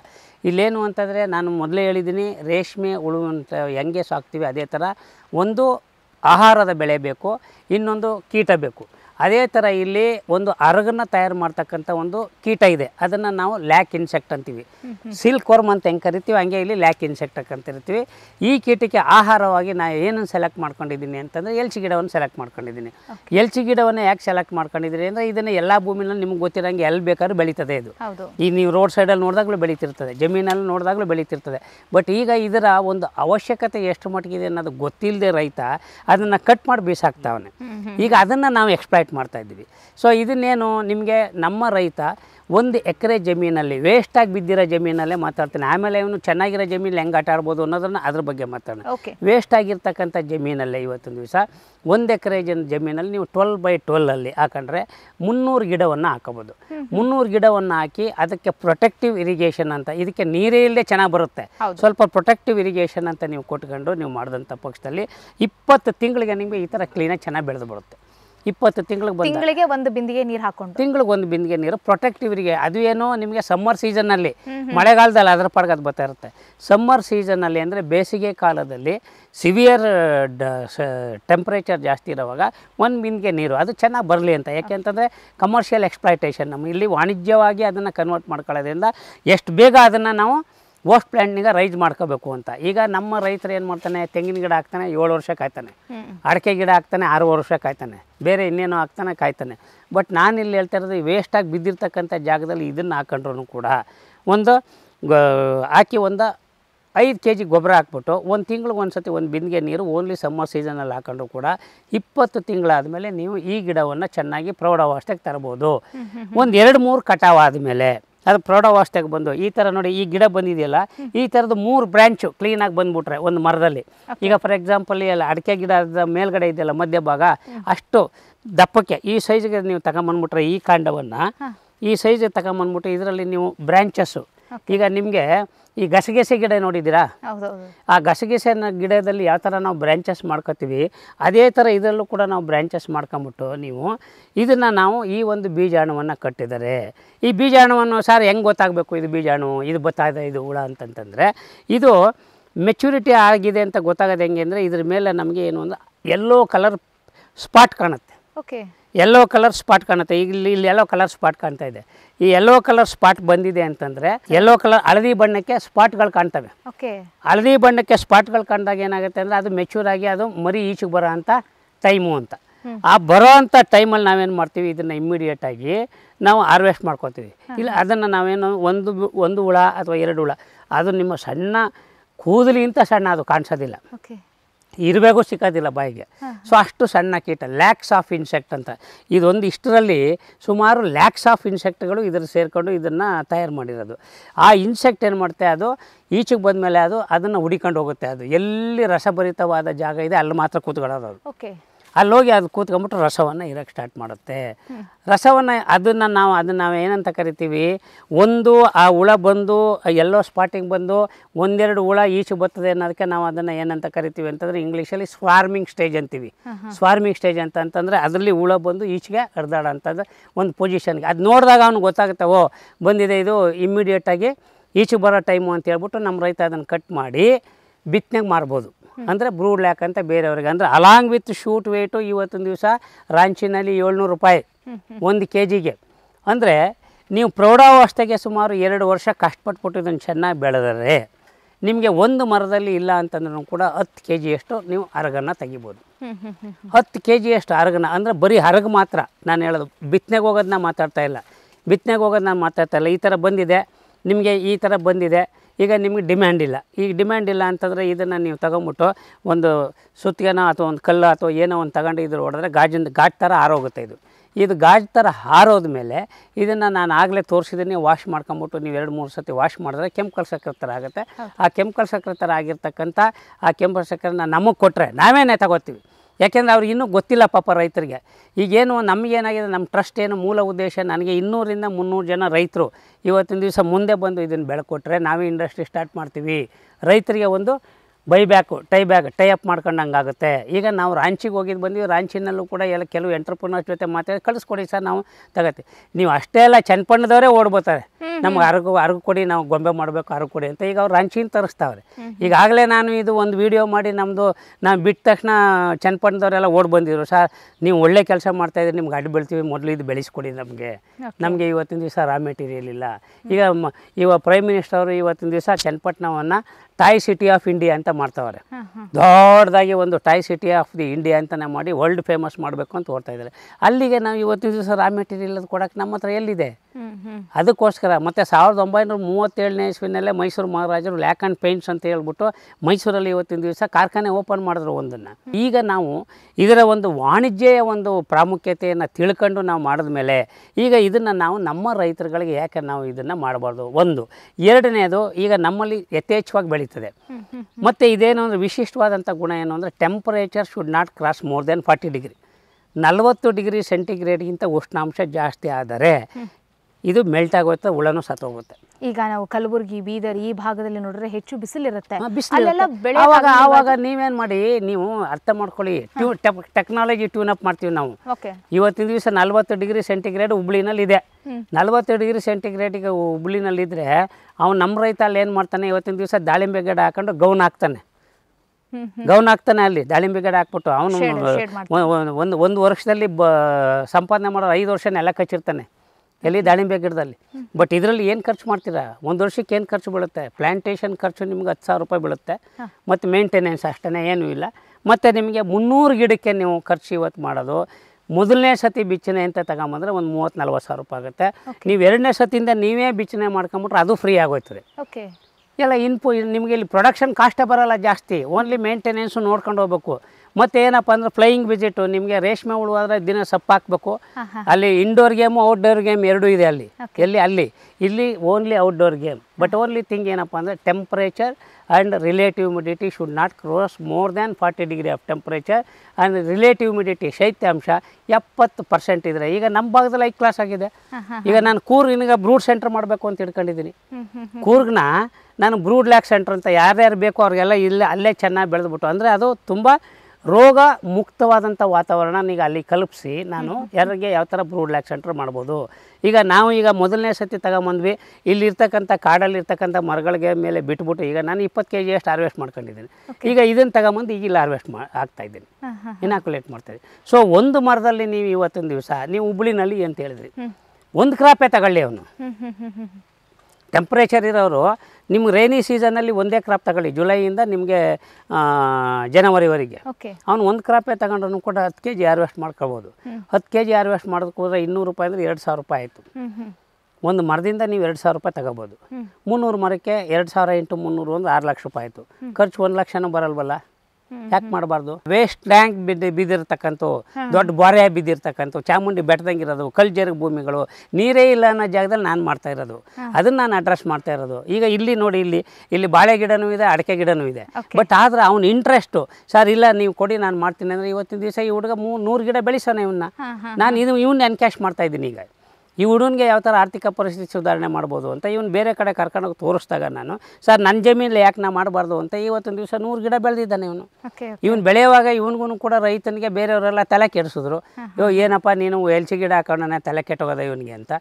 ಇಲ್ಲೇನು ಅಂತಂದರೆ ನಾನು ಮೊದಲೇ ಹೇಳಿದ್ದೀನಿ ರೇಷ್ಮೆ ಉಳುವಂಥ ಹೆಂಗೆ ಸಾಕ್ತೀವಿ ಅದೇ ಥರ ಒಂದು ಆಹಾರದ ಬೆಳೆ ಬೇಕು ಇನ್ನೊಂದು ಕೀಟ ಬೇಕು ಅದೇ ಥರ ಇಲ್ಲಿ ಒಂದು ಅರಗನ್ನ ತಯಾರು ಮಾಡ್ತಕ್ಕಂಥ ಒಂದು ಕೀಟ ಇದೆ ಅದನ್ನು ನಾವು ಲ್ಯಾಕ್ ಇನ್ಸೆಕ್ಟ್ ಅಂತೀವಿ ಸಿಲ್ಕ್ ವರ್ಮ್ ಅಂತ ಹೆಂಗೆ ಕರಿತೀವಿ ಹಂಗೆ ಇಲ್ಲಿ ಲ್ಯಾಕ್ ಇನ್ಸೆಕ್ಟ್ ಅಂತಿರ್ತೀವಿ ಈ ಕೀಟಕ್ಕೆ ಆಹಾರವಾಗಿ ನಾನು ಏನನ್ನು ಸೆಲೆಕ್ಟ್ ಮಾಡ್ಕೊಂಡಿದ್ದೀನಿ ಅಂತಂದರೆ ಎಲ್ಚಿ ಗಿಡವನ್ನು ಸೆಲೆಕ್ಟ್ ಮಾಡ್ಕೊಂಡಿದ್ದೀನಿ ಎಲ್ಚಿ ಗಿಡವನ್ನು ಯಾಕೆ ಸೆಲೆಕ್ಟ್ ಮಾಡ್ಕೊಂಡಿದ್ದೀನಿ ಅಂದರೆ ಇದನ್ನು ಎಲ್ಲ ಭೂಮಿನಲ್ಲಿ ನಿಮ್ಗೆ ಗೊತ್ತಿರೋಂಗೆ ಎಲ್ಲಿ ಬೇಕಾದ್ರೂ ಬೆಳೀತದೆ ಇದು ಈ ನೀವು ರೋಡ್ ಸೈಡಲ್ಲಿ ನೋಡಿದಾಗಲೂ ಬೆಳೀತಿರ್ತದೆ ಜಮೀನಲ್ಲಿ ನೋಡಿದಾಗಲೂ ಬೆಳೀತಿರ್ತದೆ ಬಟ್ ಈಗ ಇದರ ಒಂದು ಅವಶ್ಯಕತೆ ಎಷ್ಟು ಮಟ್ಟಿಗೆ ಇದೆ ಅನ್ನೋದು ಗೊತ್ತಿಲ್ಲದೆ ರೈತ ಅದನ್ನು ಕಟ್ ಮಾಡಿ ಬೀಸಾಕ್ತಾವನೆ ಈಗ ಅದನ್ನು ನಾವು ಎಕ್ಸ್ಪ್ಲೈಟ್ ಕಲೆಕ್ಟ್ ಇದ್ದೀವಿ ಸೊ ಇದನ್ನೇನು ನಿಮಗೆ ನಮ್ಮ ರೈತ ಒಂದು ಎಕರೆ ಜಮೀನಲ್ಲಿ ವೇಸ್ಟಾಗಿ ಬಿದ್ದಿರೋ ಜಮೀನಲ್ಲೇ ಮಾತಾಡ್ತಾನೆ ಆಮೇಲೆ ಇವನು ಚೆನ್ನಾಗಿರೋ ಜಮೀನಲ್ಲಿ ಹೆಂಗೆ ಆಟ ಆಡ್ಬೋದು ಅನ್ನೋದನ್ನು ಅದ್ರ ಬಗ್ಗೆ ಮಾತಾಡೋಣ ವೇಸ್ಟ್ ಆಗಿರ್ತಕ್ಕಂಥ ಜಮೀನಲ್ಲೇ ಇವತ್ತಿನ ದಿವಸ ಒಂದು ಎಕರೆ ಜನ ಜಮೀನಲ್ಲಿ ನೀವು ಟ್ವೆಲ್ ಬೈ ಟ್ವೆಲ್ಲಲ್ಲಿ ಹಾಕೊಂಡ್ರೆ ಮುನ್ನೂರು ಗಿಡವನ್ನು ಹಾಕೋಬೋದು ಮುನ್ನೂರು ಗಿಡವನ್ನು ಹಾಕಿ ಅದಕ್ಕೆ ಪ್ರೊಟೆಕ್ಟಿವ್ ಇರಿಗೇಷನ್ ಅಂತ ಇದಕ್ಕೆ ನೀರೇ ಇಲ್ಲದೆ ಚೆನ್ನಾಗಿ ಬರುತ್ತೆ ಸ್ವಲ್ಪ ಪ್ರೊಟೆಕ್ಟಿವ್ ಇರಿಗೇಷನ್ ಅಂತ ನೀವು ಕೊಟ್ಕೊಂಡು ನೀವು ಮಾಡಿದಂಥ ಪಕ್ಷದಲ್ಲಿ ಇಪ್ಪತ್ತು ತಿಂಗಳಿಗೆ ನಿಮಗೆ ಈ ಥರ ಕ್ಲೀನಾಗಿ ಚೆನ್ನಾಗಿ ಬೆಳೆದು ಬರುತ್ತೆ ಇಪ್ಪತ್ತು ತಿಂಗಳಿಗೆ ಬಂದು ತಿಂಗಳಿಗೆ ಒಂದು ಬಿಂದಿಗೆ ನೀರು ಹಾಕೊಂಡು ತಿಂಗಳಿಗೆ ಒಂದು ಬಿಂದಿಗೆ ನೀರು ಪ್ರೊಟೆಕ್ಟಿವ್ರಿಗೆ ಅದು ಏನೋ ನಿಮಗೆ ಸಮ್ಮರ್ ಸೀಸನ್ನಲ್ಲಿ ಮಳೆಗಾಲದಲ್ಲಿ ಅದರ ಪಾಡ್ಗೆ ಅದು ಬರ್ತಾ ಇರುತ್ತೆ ಸಮ್ಮರ್ ಸೀಸನ್ನಲ್ಲಿ ಅಂದರೆ ಬೇಸಿಗೆ ಕಾಲದಲ್ಲಿ ಸಿವಿಯರ್ ಟೆಂಪ್ರೇಚರ್ ಜಾಸ್ತಿ ಇರೋವಾಗ ಒಂದು ಬಿಂದಿಗೆ ನೀರು ಅದು ಚೆನ್ನಾಗಿ ಬರಲಿ ಅಂತ ಯಾಕೆ ಅಂತಂದರೆ ಕಮರ್ಷಿಯಲ್ ಎಕ್ಸ್ಪ್ಲೈಟೇಷನ್ ನಮ್ಮ ಇಲ್ಲಿ ವಾಣಿಜ್ಯವಾಗಿ ಅದನ್ನು ಕನ್ವರ್ಟ್ ಮಾಡ್ಕೊಳ್ಳೋದ್ರಿಂದ ಎಷ್ಟು ಬೇಗ ಅದನ್ನು ನಾವು ವೋಸ್ಟ್ ಪ್ಲ್ಯಾಂಟ್ನಿಗೆ ರೈಸ್ ಮಾಡ್ಕೋಬೇಕು ಅಂತ ಈಗ ನಮ್ಮ ರೈತರು ಏನು ಮಾಡ್ತಾನೆ ತೆಂಗಿನ ಗಿಡ ಹಾಕ್ತಾನೆ ಏಳು ವರ್ಷ ಕಾಯ್ತಾನೆ ಅಡಿಕೆ ಗಿಡ ಹಾಕ್ತಾನೆ ಆರು ವರ್ಷ ಕಾಯ್ತಾನೆ ಬೇರೆ ಇನ್ನೇನೋ ಹಾಕ್ತಾನೆ ಕಾಯ್ತಾನೆ ಬಟ್ ನಾನು ಇಲ್ಲಿ ಹೇಳ್ತಾ ಇರೋದು ವೇಸ್ಟಾಗಿ ಬಿದ್ದಿರ್ತಕ್ಕಂಥ ಜಾಗದಲ್ಲಿ ಇದನ್ನು ಹಾಕೊಂಡ್ರೂ ಕೂಡ ಒಂದು ಹಾಕಿ ಒಂದು ಐದು ಕೆ ಜಿ ಗೊಬ್ಬರ ಹಾಕ್ಬಿಟ್ಟು ಒಂದು ತಿಂಗ್ಳಿಗೆ ಒಂದು ಸತಿ ಒಂದು ಬಿಂದಿಗೆ ನೀರು ಓನ್ಲಿ ಸಮ್ಮರ್ ಸೀಸನಲ್ಲಿ ಹಾಕೊಂಡ್ರು ಕೂಡ ಇಪ್ಪತ್ತು ತಿಂಗಳಾದಮೇಲೆ ನೀವು ಈ ಗಿಡವನ್ನು ಚೆನ್ನಾಗಿ ಪ್ರೌಢಾವಸ್ಥೆಗೆ ತರ್ಬೋದು ಒಂದು ಎರಡು ಮೂರು ಕಟಾವಾದ ಮೇಲೆ ಅದು ಪ್ರೌಢ ಬಂದು ಈ ಥರ ನೋಡಿ ಈ ಗಿಡ ಬಂದಿದೆಯಲ್ಲ ಈ ಥರದ್ದು ಮೂರು ಬ್ರ್ಯಾಂಚು ಕ್ಲೀನಾಗಿ ಬಂದುಬಿಟ್ರೆ ಒಂದು ಮರದಲ್ಲಿ ಈಗ ಫಾರ್ ಎಕ್ಸಾಂಪಲ್ ಎಲ್ಲ ಅಡಿಕೆ ಗಿಡದ ಮೇಲ್ಗಡೆ ಇದೆಯಲ್ಲ ಮಧ್ಯಭಾಗ ಅಷ್ಟು ದಪ್ಪಕ್ಕೆ ಈ ಸೈಜ್ಗೆ ನೀವು ತಗೊಂಬಂದ್ಬಿಟ್ರೆ ಈ ಕಾಂಡವನ್ನು ಈ ಸೈಜ್ಗೆ ತಗೊಂಬಂದ್ಬಿಟ್ಟು ಇದರಲ್ಲಿ ನೀವು ಬ್ರ್ಯಾಂಚಸ್ಸು ಈಗ ನಿಮಗೆ ಈ ಗಸಗೆಸೆ ಗಿಡ ನೋಡಿದ್ದೀರಾ ಆ ಗಸಗೆಸೆ ಗಿಡದಲ್ಲಿ ಯಾವ ಥರ ನಾವು ಬ್ರ್ಯಾಂಚಸ್ ಮಾಡ್ಕೋತೀವಿ ಅದೇ ಥರ ಇದರಲ್ಲೂ ಕೂಡ ನಾವು ಬ್ರ್ಯಾಂಚಸ್ ಮಾಡ್ಕೊಂಬಿಟ್ಟು ನೀವು ಇದನ್ನು ನಾವು ಈ ಒಂದು ಬೀಜಾಣುವನ್ನು ಕಟ್ಟಿದ್ದಾರೆ ಈ ಬೀಜಾಣುವನ್ನು ಸರ್ ಹೆಂಗೆ ಗೊತ್ತಾಗಬೇಕು ಇದು ಬೀಜಾಣು ಇದು ಬತ್ತಾಯಿದೆ ಇದು ಹುಳ ಅಂತಂತಂದರೆ ಇದು ಮೆಚುರಿಟಿ ಆಗಿದೆ ಅಂತ ಗೊತ್ತಾಗೋದು ಹೆಂಗೆ ಅಂದರೆ ಇದ್ರ ಮೇಲೆ ನಮಗೆ ಏನು ಒಂದು ಎಲ್ಲೋ ಕಲರ್ ಸ್ಪಾಟ್ ಕಾಣುತ್ತೆ ಓಕೆ ಎಲ್ಲೋ ಕಲರ್ ಸ್ಪಾಟ್ ಕಾಣುತ್ತೆ ಈಗ ಇಲ್ಲಿ ಇಲ್ಲಿ ಎಲ್ಲೋ ಕಲರ್ ಸ್ಪಾಟ್ ಕಾಣ್ತಾ ಇದೆ ಈ ಎಲ್ಲೋ ಕಲರ್ ಸ್ಪಾಟ್ ಬಂದಿದೆ ಅಂತಂದರೆ ಎಲ್ಲೋ ಕಲರ್ ಹಳದಿ ಬಣ್ಣಕ್ಕೆ ಸ್ಪಾಟ್ಗಳು ಕಾಣ್ತವೆ ಹಳದಿ ಬಣ್ಣಕ್ಕೆ ಸ್ಪಾಟ್ಗಳು ಕಾಣ್ದಾಗ ಏನಾಗುತ್ತೆ ಅಂದರೆ ಅದು ಮೆಚೂರ್ ಆಗಿ ಅದು ಮರಿ ಈಚೆಗೆ ಬರೋ ಅಂಥ ಟೈಮು ಅಂತ ಆ ಬರೋ ಅಂಥ ಟೈಮಲ್ಲಿ ನಾವೇನು ಮಾಡ್ತೀವಿ ಇದನ್ನು ಇಮ್ಮಿಡಿಯೇಟಾಗಿ ನಾವು ಹಾರ್ವೆಸ್ಟ್ ಮಾಡ್ಕೊತೀವಿ ಇಲ್ಲ ಅದನ್ನು ನಾವೇನು ಒಂದು ಒಂದು ಹುಳ ಅಥವಾ ಎರಡು ಹುಳ ಅದು ನಿಮ್ಮ ಸಣ್ಣ ಕೂದಲಿಗಿಂತ ಸಣ್ಣ ಅದು ಕಾಣಿಸೋದಿಲ್ಲ ಇರಬೇಕು ಸಿಕ್ಕೋದಿಲ್ಲ ಬಾಯಿಗೆ ಸೊ ಅಷ್ಟು ಸಣ್ಣ ಕೀಟ ಲ್ಯಾಕ್ಸ್ ಆಫ್ ಇನ್ಸೆಕ್ಟ್ ಅಂತ ಇದೊಂದು ಇಷ್ಟರಲ್ಲಿ ಸುಮಾರು ಲ್ಯಾಕ್ಸ್ ಆಫ್ ಇನ್ಸೆಕ್ಟ್ಗಳು ಇದ್ರ ಸೇರಿಕೊಂಡು ಇದನ್ನು ತಯಾರು ಮಾಡಿರೋದು ಆ ಇನ್ಸೆಕ್ಟ್ ಏನು ಮಾಡುತ್ತೆ ಅದು ಈಚೆಗೆ ಬಂದಮೇಲೆ ಅದು ಅದನ್ನು ಹುಡಿಕೊಂಡು ಹೋಗುತ್ತೆ ಅದು ಎಲ್ಲಿ ರಸಭರಿತವಾದ ಜಾಗ ಇದೆ ಅಲ್ಲಿ ಮಾತ್ರ ಕೂತ್ಕೊಳ್ಳೋದು ಓಕೆ ಅಲ್ಲೋಗಿ ಅದು ಕೂತ್ಕೊಂಡ್ಬಿಟ್ಟು ರಸವನ್ನು ಇರೋಕ್ಕೆ ಸ್ಟಾರ್ಟ್ ಮಾಡುತ್ತೆ ರಸವನ್ನು ಅದನ್ನು ನಾವು ಅದನ್ನು ನಾವು ಏನಂತ ಕರಿತೀವಿ ಒಂದು ಆ ಹುಳ ಬಂದು ಎಲ್ಲೋ ಸ್ಪಾಟಿಂಗ್ ಬಂದು ಒಂದೆರಡು ಹುಳ ಈಚು ಬರ್ತದೆ ಅನ್ನೋದಕ್ಕೆ ನಾವು ಅದನ್ನು ಏನಂತ ಕರಿತೀವಿ ಅಂತಂದರೆ ಇಂಗ್ಲೀಷಲ್ಲಿ ಸ್ವಾರ್ಮಿಂಗ್ ಸ್ಟೇಜ್ ಅಂತೀವಿ ಸ್ವಾರ್ಮಿಂಗ್ ಸ್ಟೇಜ್ ಅಂತ ಅಂತಂದರೆ ಅದರಲ್ಲಿ ಹುಳ ಬಂದು ಈಚೆಗೆ ಹರಿದಾಡ ಅಂತಂದ್ರೆ ಒಂದು ಪೊಸಿಷನ್ಗೆ ಅದು ನೋಡಿದಾಗ ಅವ್ನು ಗೊತ್ತಾಗುತ್ತೆ ಓ ಬಂದಿದೆ ಇದು ಇಮ್ಮಿಡಿಯೇಟಾಗಿ ಈಚು ಬರೋ ಟೈಮು ಅಂತ ಹೇಳ್ಬಿಟ್ಟು ನಮ್ಮ ರೈತ ಅದನ್ನು ಕಟ್ ಮಾಡಿ ಬಿತ್ತನೆಗೆ ಮಾರ್ಬೋದು ಅಂದರೆ ಬ್ರೂಡ್ ಲ್ಯಾಕ್ ಅಂತ ಬೇರೆಯವ್ರಿಗೆ ಅಂದರೆ ಅಲಾಂಗ್ ವಿತ್ ಶೂಟ್ ವೇಟು ಇವತ್ತೊಂದು ದಿವಸ ರಾಂಚಿನಲ್ಲಿ ಏಳ್ನೂರು ರೂಪಾಯಿ ಒಂದು ಕೆ ಜಿಗೆ ಅಂದರೆ ನೀವು ಪ್ರೌಢಾವಸ್ಥೆಗೆ ಸುಮಾರು ಎರಡು ವರ್ಷ ಕಷ್ಟಪಟ್ಟು ಇದನ್ನು ಚೆನ್ನಾಗಿ ಬೆಳೆದರೆ ನಿಮಗೆ ಒಂದು ಮರದಲ್ಲಿ ಇಲ್ಲ ಅಂತಂದ್ರೂ ಕೂಡ ಹತ್ತು ಕೆ ಜಿಯಷ್ಟು ನೀವು ಅರಗನ್ನು ತೆಗಿಬೋದು ಹತ್ತು ಕೆ ಜಿಯಷ್ಟು ಅರಗನ ಅಂದರೆ ಬರೀ ಹರಗ ಮಾತ್ರ ನಾನು ಹೇಳೋದು ಬಿತ್ತನೆಗೆ ಹೋಗೋದನ್ನ ಮಾತಾಡ್ತಾ ಇಲ್ಲ ಬಿತ್ತನೆಗೆ ಹೋಗೋದು ನಾನು ಮಾತಾಡ್ತಾಯಿಲ್ಲ ಈ ಥರ ಬಂದಿದೆ ನಿಮಗೆ ಈ ಥರ ಬಂದಿದೆ ಈಗ ನಿಮಗೆ ಡಿಮ್ಯಾಂಡ್ ಇಲ್ಲ ಈಗ ಡಿಮ್ಯಾಂಡ್ ಇಲ್ಲ ಅಂತಂದರೆ ಇದನ್ನು ನೀವು ತಗೊಂಬಿಟ್ಟು ಒಂದು ಸುತ್ತಿಗೆನೋ ಅಥವಾ ಒಂದು ಕಲ್ಲು ಅಥವಾ ಏನೋ ಒಂದು ತಗೊಂಡು ಇದ್ರ ಹೊಡೆದ್ರೆ ಗಾಜಿನ ಗಾಜ್ ಥರ ಹಾರೋಗುತ್ತೆ ಇದು ಇದು ಗಾಜ್ ಥರ ಹಾರೋದ ಮೇಲೆ ಇದನ್ನು ನಾನು ಆಗಲೇ ತೋರಿಸಿದ್ದೀನಿ ವಾಶ್ ಮಾಡ್ಕೊಂಬಿಟ್ಟು ನೀವು ಎರಡು ಮೂರು ಸತಿ ವಾಶ್ ಮಾಡಿದ್ರೆ ಕೆಮಿಕಲ್ ಸಕ್ಕರೆ ಥರ ಆಗುತ್ತೆ ಆ ಕೆಮಿಕಲ್ ಸಕ್ಕರೆ ಥರ ಆಗಿರ್ತಕ್ಕಂಥ ಆ ಕೆಂಪಲ್ ಸಕ್ಕರೆನ ನಮಗೆ ಕೊಟ್ಟರೆ ನಾವೇನೇ ತಗೋತೀವಿ ಯಾಕೆಂದರೆ ಅವ್ರಿಗೆ ಇನ್ನೂ ಗೊತ್ತಿಲ್ಲ ಪಾಪ ರೈತರಿಗೆ ಈಗೇನು ನಮಗೇನಾಗಿದೆ ನಮ್ಮ ಟ್ರಸ್ಟ್ ಏನು ಮೂಲ ಉದ್ದೇಶ ನನಗೆ ಇನ್ನೂರಿಂದ ಮುನ್ನೂರು ಜನ ರೈತರು ಇವತ್ತಿನ ದಿವಸ ಮುಂದೆ ಬಂದು ಇದನ್ನು ಬೆಳ್ಕೊಟ್ರೆ ನಾವೇ ಇಂಡಸ್ಟ್ರಿ ಸ್ಟಾರ್ಟ್ ಮಾಡ್ತೀವಿ ರೈತರಿಗೆ ಒಂದು buy back tie back tie up ಮಾಡ್ಕೊಂಡಂಗಾಗುತ್ತೆ ಈಗ ನಾವು ರಾಂಚಿಗೆ ಹೋಗಿದ್ದು ಬಂದಿವಿ ರಾಂಚಿನಲ್ಲೂ ಕೂಡ ಎಲ್ಲ ಕೆಲವು ಎಂಟ್ರಪ್ರನರ್ಸ್ ಜೊತೆ ಮಾತಾಡಿ ಕಳಿಸ್ಕೊಡಿ ಸರ್ ನಾವು ತಗತ್ತೆ ನೀವು ಅಷ್ಟೇ ಎಲ್ಲ ಚನ್ನಪಣ್ಣದವರೇ ಓಡ್ಬೋತಾರೆ ನಮ್ಗೆ ಅರಗು ಅರ್ಗು ಕೊಡಿ ನಾವು ಗೊಂಬೆ ಮಾಡಬೇಕು ಅರಗು ಕೊಡಿ ಅಂತ ಈಗ ಅವ್ರು ರಾಂಚಿನ ತರಿಸ್ತಾವ್ರೆ ಈಗಾಗಲೇ ನಾನು ಇದು ಒಂದು ವೀಡಿಯೋ ಮಾಡಿ ನಮ್ಮದು ನಾವು ಬಿಟ್ಟ ತಕ್ಷಣ ಚನ್ನಪಣ್ಣದವರೆಲ್ಲ ಓಡಿ ಬಂದಿದ್ರು ಸರ್ ನೀವು ಒಳ್ಳೆ ಕೆಲಸ ಮಾಡ್ತಾಯಿದ್ರೆ ನಿಮ್ಗೆ ಅಡ್ಡಿ ಬೀಳ್ತೀವಿ ಮೊದಲು ಇದು ಬೆಳೆಸ್ಕೊಡಿ ನಮಗೆ ನಮಗೆ ಇವತ್ತಿನ ದಿವಸ ರಾ ಮೆಟೀರಿಯಲ್ ಇಲ್ಲ ಈಗ ಇವಾಗ ಪ್ರೈಮ್ ಮಿನಿಸ್ಟರ್ ಅವರು ಇವತ್ತಿನ ದಿವಸ ಚನ್ನಪಟ್ಟಣವನ್ನು ಟಾಯ್ ಸಿಟಿ ಆಫ್ ಇಂಡಿಯಾ ಅಂತ ಮಾಡ್ತಾವ್ರೆ ದೊಡ್ಡದಾಗಿ ಒಂದು toy city of the India ಅಂತಲೇ ಮಾಡಿ ವರ್ಲ್ಡ್ ಫೇಮಸ್ ಮಾಡಬೇಕು ಅಂತ ಓಡ್ತಾ ಇದ್ದಾರೆ ಅಲ್ಲಿಗೆ ನಾವು ಇವತ್ತಿನ ದಿವಸ ರಾ ಮೆಟೀರಿಯಲ್ ಅದು ಕೊಡೋಕ್ಕೆ ನಮ್ಮ ಹತ್ರ ಎಲ್ಲಿದೆ ಅದಕ್ಕೋಸ್ಕರ ಮತ್ತು ಸಾವಿರದ ಒಂಬೈನೂರ ಮೂವತ್ತೇಳನೇ ಇಸ್ವಿನಲ್ಲೇ ಮೈಸೂರು ಮಹಾರಾಜರು ಲ್ಯಾಕ್ ಆ್ಯಂಡ್ ಪೇಂಟ್ಸ್ ಅಂತ ಹೇಳ್ಬಿಟ್ಟು ಮೈಸೂರಲ್ಲಿ ಇವತ್ತಿನ ದಿವಸ ಕಾರ್ಖಾನೆ ಓಪನ್ ಮಾಡಿದ್ರು ಒಂದನ್ನು ಈಗ ನಾವು ಇದರ ಒಂದು ವಾಣಿಜ್ಯ ಒಂದು ಪ್ರಾಮುಖ್ಯತೆಯನ್ನು ತಿಳ್ಕೊಂಡು ನಾವು ಮಾಡಿದ ಮೇಲೆ ಈಗ ಇದನ್ನು ನಾವು ನಮ್ಮ ರೈತರುಗಳಿಗೆ ಯಾಕೆ ನಾವು ಇದನ್ನು ಮಾಡಬಾರ್ದು ಒಂದು ಎರಡನೇದು ಈಗ ನಮ್ಮಲ್ಲಿ ಯಥೇಚ್ಛವಾಗಿ ಬೆಳೀತಾರೆ ಬೆಳೀತದೆ ಮತ್ತು ಇದೇನು ಅಂದರೆ ವಿಶಿಷ್ಟವಾದಂಥ ಗುಣ ಏನು ಅಂದರೆ temperature should not cross more than forty degree ನಲವತ್ತು ಡಿಗ್ರಿ ಸೆಂಟಿಗ್ರೇಡ್ಗಿಂತ ಉಷ್ಣಾಂಶ ಜಾಸ್ತಿ ಆದರೆ ಇದು ಮೆಲ್ಟ್ ಆಗೋಯ್ತು ಹುಳನೂ ಸತ್ತೋಗುತ್ತೆ ಈಗ ನಾವು ಕಲಬುರಗಿ ಬೀದರ್ ಈ ಭಾಗದಲ್ಲಿ ನೋಡಿದ್ರೆ ಹೆಚ್ಚು ಬಿಸಿಲಿರುತ್ತೆ ಅವಾಗ ಆವಾಗ ನೀವೇನ್ ಮಾಡಿ ನೀವು ಅರ್ಥ ಮಾಡ್ಕೊಳ್ಳಿ ಟೆಕ್ನಾಲಜಿ ಟ್ಯೂನ್ ಅಪ್ ಮಾಡ್ತೀವಿ ನಾವು ಇವತ್ತಿನ ದಿವಸ ನಲ್ವತ್ತು ಡಿಗ್ರಿ ಸೆಂಟಿಗ್ರೇಡ್ ಹುಬ್ಳಿನಲ್ಲಿ ಇದೆ ನಲ್ವತ್ತು ಡಿಗ್ರಿ ಸೆಂಟಿಗ್ರೇಡ್ ಹುಬ್ಳಿನಲ್ಲಿ ಇದ್ರೆ ಅವ್ನು ನಮ್ಮ ರೈತ ಅಲ್ಲಿ ಏನು ಮಾಡ್ತಾನೆ ಇವತ್ತಿನ ದಿವಸ ದಾಳಿಂಬೆ ಗಡ ಹಾಕೊಂಡು ಗೌನ್ ಹಾಕ್ತಾನೆ ಗೌನ್ ಹಾಕ್ತಾನೆ ಅಲ್ಲಿ ದಾಳಿಂಬೆ ಗಡ ಹಾಕ್ಬಿಟ್ಟು ಅವನು ಒಂದು ಒಂದು ವರ್ಷದಲ್ಲಿ ಸಂಪಾದನೆ ಮಾಡೋ ಐದು ವರ್ಷ ಎಲ್ಲ ಕಚ್ಚಿರ್ತಾನೆ ಎಲ್ಲಿ ದಾಳಿಂಬೆ ಗಿಡದಲ್ಲಿ ಬಟ್ ಇದರಲ್ಲಿ ಏನು ಖರ್ಚು ಮಾಡ್ತೀರಾ ಒಂದು ವರ್ಷಕ್ಕೆ ಏನು ಖರ್ಚು ಬೀಳುತ್ತೆ ಪ್ಲಾಂಟೇಷನ್ ಖರ್ಚು ನಿಮ್ಗೆ ಹತ್ತು ಸಾವಿರ ರೂಪಾಯಿ ಬೀಳುತ್ತೆ ಮತ್ತು ಮೇಂಟೆನೆನ್ಸ್ ಅಷ್ಟೇ ಏನೂ ಇಲ್ಲ ಮತ್ತು ನಿಮಗೆ ಮುನ್ನೂರು ಗಿಡಕ್ಕೆ ನೀವು ಖರ್ಚು ಇವತ್ತು ಮಾಡೋದು ಮೊದಲನೇ ಸತಿ ಬಿಚ್ಚನೆ ಅಂತ ತಗೊಂಬಂದ್ರೆ ಒಂದು ಮೂವತ್ತು ನಲ್ವತ್ತು ಸಾವಿರ ರೂಪಾಯಿ ಆಗುತ್ತೆ ನೀವು ಎರಡನೇ ಸತಿಯಿಂದ ನೀವೇ ಬಿಚ್ಚನೆ ಮಾಡ್ಕೊಂಬಿಟ್ರೆ ಅದು ಫ್ರೀ ಆಗೋಯ್ತದೆ ಎಲ್ಲ ಇನ್ಪು ನಿಮಗೆ ಇಲ್ಲಿ ಪ್ರೊಡಕ್ಷನ್ ಕಾಸ್ಟೇ ಬರೋಲ್ಲ ಜಾಸ್ತಿ ಓನ್ಲಿ ಮೇಂಟೆನೆನ್ಸು ನೋಡ್ಕೊಂಡು ಹೋಗ್ಬೇಕು ಮತ್ತೆ ಏನಪ್ಪ ಅಂದ್ರೆ ಫ್ಲೈಯಿಂಗ್ ವಿಸಿಟು ನಿಮಗೆ ರೇಷ್ಮೆ ಹುಳು ದಿನ ಸಪ್ ಹಾಕಬೇಕು ಅಲ್ಲಿ ಇಂಡೋರ್ ಗೇಮು ಔಟ್ಡೋರ್ ಗೇಮ್ ಎರಡೂ ಇದೆ ಅಲ್ಲಿ ಎಲ್ಲಿ ಅಲ್ಲಿ ಇಲ್ಲಿ only outdoor game but only thing ಏನಪ್ಪ ಅಂದರೆ temperature and relative humidity should not cross more than forty degree of temperature and relative humidity ಶೈತ್ಯಾಂಶ ಎಪ್ಪತ್ತು ಪರ್ಸೆಂಟ್ ಇದ್ರೆ ಈಗ ನಮ್ಮ ಭಾಗದಲ್ಲಿ ಐದು ಕ್ಲಾಸ್ ಆಗಿದೆ ಈಗ ನಾನು ಕೂರ್ಗಿನಾಗ ಬ್ರೂಡ್ ಸೆಂಟರ್ ಮಾಡಬೇಕು ಅಂತ ಇಟ್ಕೊಂಡಿದ್ದೀನಿ ಕೂರ್ಗ್ನ ನಾನು ಬ್ರೂಡ್ ಲ್ಯಾಕ್ ಸೆಂಟ್ರ್ ಅಂತ ಯಾರ್ಯಾರು ಬೇಕೋ ಅವ್ರಿಗೆಲ್ಲ ಇಲ್ಲೇ ಅಲ್ಲೇ ಚೆನ್ನಾಗಿ ಬೆಳೆದ್ಬಿಟ್ಟು ಅಂದರೆ ಅದು ತುಂಬ ರೋಗ ಮುಕ್ತವಾದಂಥ ವಾತಾವರಣ ಈಗ ಅಲ್ಲಿ ಕಲ್ಪಿಸಿ ನಾನು ಯಾರಿಗೆ ಯಾವ ಥರ ಬ್ರೂಡ್ ಲ್ಯಾಕ್ ಸೆಂಟ್ರ್ ಮಾಡ್ಬೋದು ಈಗ ನಾವು ಈಗ ಮೊದಲನೇ ಸತಿ ತಗೊಂಬಂದ್ವಿ ಇಲ್ಲಿರ್ತಕ್ಕಂಥ ಕಾಡಲ್ಲಿರ್ತಕ್ಕಂಥ ಮರಗಳಿಗೆ ಮೇಲೆ ಬಿಟ್ಬಿಟ್ಟು ಈಗ ನಾನು ಇಪ್ಪತ್ತು ಕೆ ಜಿಯಷ್ಟು ಹಾರ್ವೆಸ್ಟ್ ಮಾಡ್ಕೊಂಡಿದ್ದೀನಿ ಈಗ ಇದನ್ನು ತಗೊಂಬಂದು ಈಗ ಇಲ್ಲಿ ಹಾರ್ವೆಸ್ಟ್ ಮಾ ಆಗ್ತಾಯಿದ್ದೀನಿ ಇನಾಕ್ಯುಲೇಟ್ ಮಾಡ್ತಾಯಿದ್ದೀನಿ ಸೊ ಒಂದು ಮರದಲ್ಲಿ ನೀವು ಇವತ್ತೊಂದು ದಿವಸ ನೀವು ಹುಬ್ಳಿನಲ್ಲಿ ಅಂತ ಹೇಳಿದ್ರಿ ಒಂದು ಕ್ರಾಪೇ ತಗೊಳ್ಳಿ ಅವನು ಟೆಂಪ್ರೇಚರ್ ಇರೋರು ನಿಮ್ಗೆ ರೈನಿ ಸೀಸನಲ್ಲಿ ಒಂದೇ ಕ್ರಾಪ್ ತಗೊಳ್ಳಿ ಜುಲೈಯಿಂದ ನಿಮಗೆ ಜನವರಿವರೆಗೆ ಅವ್ನು ಒಂದು ಕ್ರಾಪೇ ತಗೊಂಡ್ರು ಕೂಡ ಹತ್ತು ಕೆ ಜಿ ಹಾರ್ವೆಸ್ಟ್ ಮಾಡ್ಕೋಬೋದು ಹತ್ತು ಕೆ ಜಿ ಹಾರ್ವೆಸ್ಟ್ ಮಾಡೋದಕ್ಕೆ ಹೋದ್ರೆ ಇನ್ನೂರು ರೂಪಾಯಿ ಅಂದರೆ ಎರಡು ಸಾವಿರ ರೂಪಾಯಿ ಆಯಿತು ಒಂದು ಮರದಿಂದ ನೀವು ಎರಡು ಸಾವಿರ ರೂಪಾಯಿ ತಗೋಬೋದು ಮುನ್ನೂರು ಮರಕ್ಕೆ ಎರಡು ಸಾವಿರ ಇಂಟು ಮುನ್ನೂರು ಒಂದು ಆರು ಲಕ್ಷ ರೂಪಾಯಿ ಆಯಿತು ಖರ್ಚು ಒಂದು ಲಕ್ಷನೂ ಬರಲ್ವಲ್ಲ ಯಾಕೆ ಮಾಡಬಾರ್ದು ವೇಸ್ಟ್ ಟ್ಯಾಂಕ್ ಬಿದ್ದು ಬಿದ್ದಿರ್ತಕ್ಕಂಥ ದೊಡ್ಡ ಬೊರೆ ಬಿದ್ದಿರ್ತಕ್ಕಂಥ ಚಾಮುಂಡಿ ಇರೋದು ಕಲ್ಜರ್ ಭೂಮಿಗಳು ನೀರೇ ಇಲ್ಲ ಅನ್ನೋ ಜಾಗದಲ್ಲಿ ನಾನು ಮಾಡ್ತಾ ಇರೋದು ಅದನ್ನು ನಾನು ಅಡ್ರೆಸ್ ಮಾಡ್ತಾ ಇರೋದು ಈಗ ಇಲ್ಲಿ ನೋಡಿ ಇಲ್ಲಿ ಇಲ್ಲಿ ಬಾಳೆ ಗಿಡನೂ ಇದೆ ಅಡಕೆ ಗಿಡನೂ ಇದೆ ಬಟ್ ಆದರೆ ಅವ್ನು ಇಂಟ್ರೆಸ್ಟು ಸರ್ ಇಲ್ಲ ನೀವು ಕೊಡಿ ನಾನು ಮಾಡ್ತೀನಿ ಅಂದರೆ ಇವತ್ತಿನ ದಿವಸ ಈ ಹುಡುಗ ಮೂ ನೂರು ಗಿಡ ಬೆಳೆಸೋಣ ಇವನ್ನ ನಾನು ಇದು ಇವನ್ನ ಎನ್ಕ್ಯಾಶ್ ಮಾಡ್ತಾ ಇದ್ದೀನಿ ಈಗ ಈ ಹುಡುಗನಿಗೆ ಯಾವ ಥರ ಆರ್ಥಿಕ ಪರಿಸ್ಥಿತಿ ಸುಧಾರಣೆ ಮಾಡ್ಬೋದು ಅಂತ ಇವನು ಬೇರೆ ಕಡೆ ಕರ್ಕೊಂಡೋಗಿ ತೋರಿಸಿದಾಗ ನಾನು ಸರ್ ನನ್ನ ಜಮೀನಲ್ಲಿ ಯಾಕೆ ನಾ ಮಾಡಬಾರ್ದು ಅಂತ ಇವತ್ತೊಂದು ದಿವಸ ನೂರು ಗಿಡ ಬೆಳೆದಿದ್ದಾನೆ ಇವನು ಇವನು ಬೆಳೆಯುವಾಗ ಇವನಿಗೂ ಕೂಡ ರೈತನಿಗೆ ಬೇರೆಯವರೆಲ್ಲ ತಲೆ ಕೆಡಿಸಿದ್ರು ಇವಾಗ ಏನಪ್ಪ ನೀನು ಎಲ್ಚಿ ಗಿಡ ಹಾಕೋಣ ತಲೆ ಕೆಟ್ಟೋಗೋದ ಇವನಿಗೆ ಅಂತ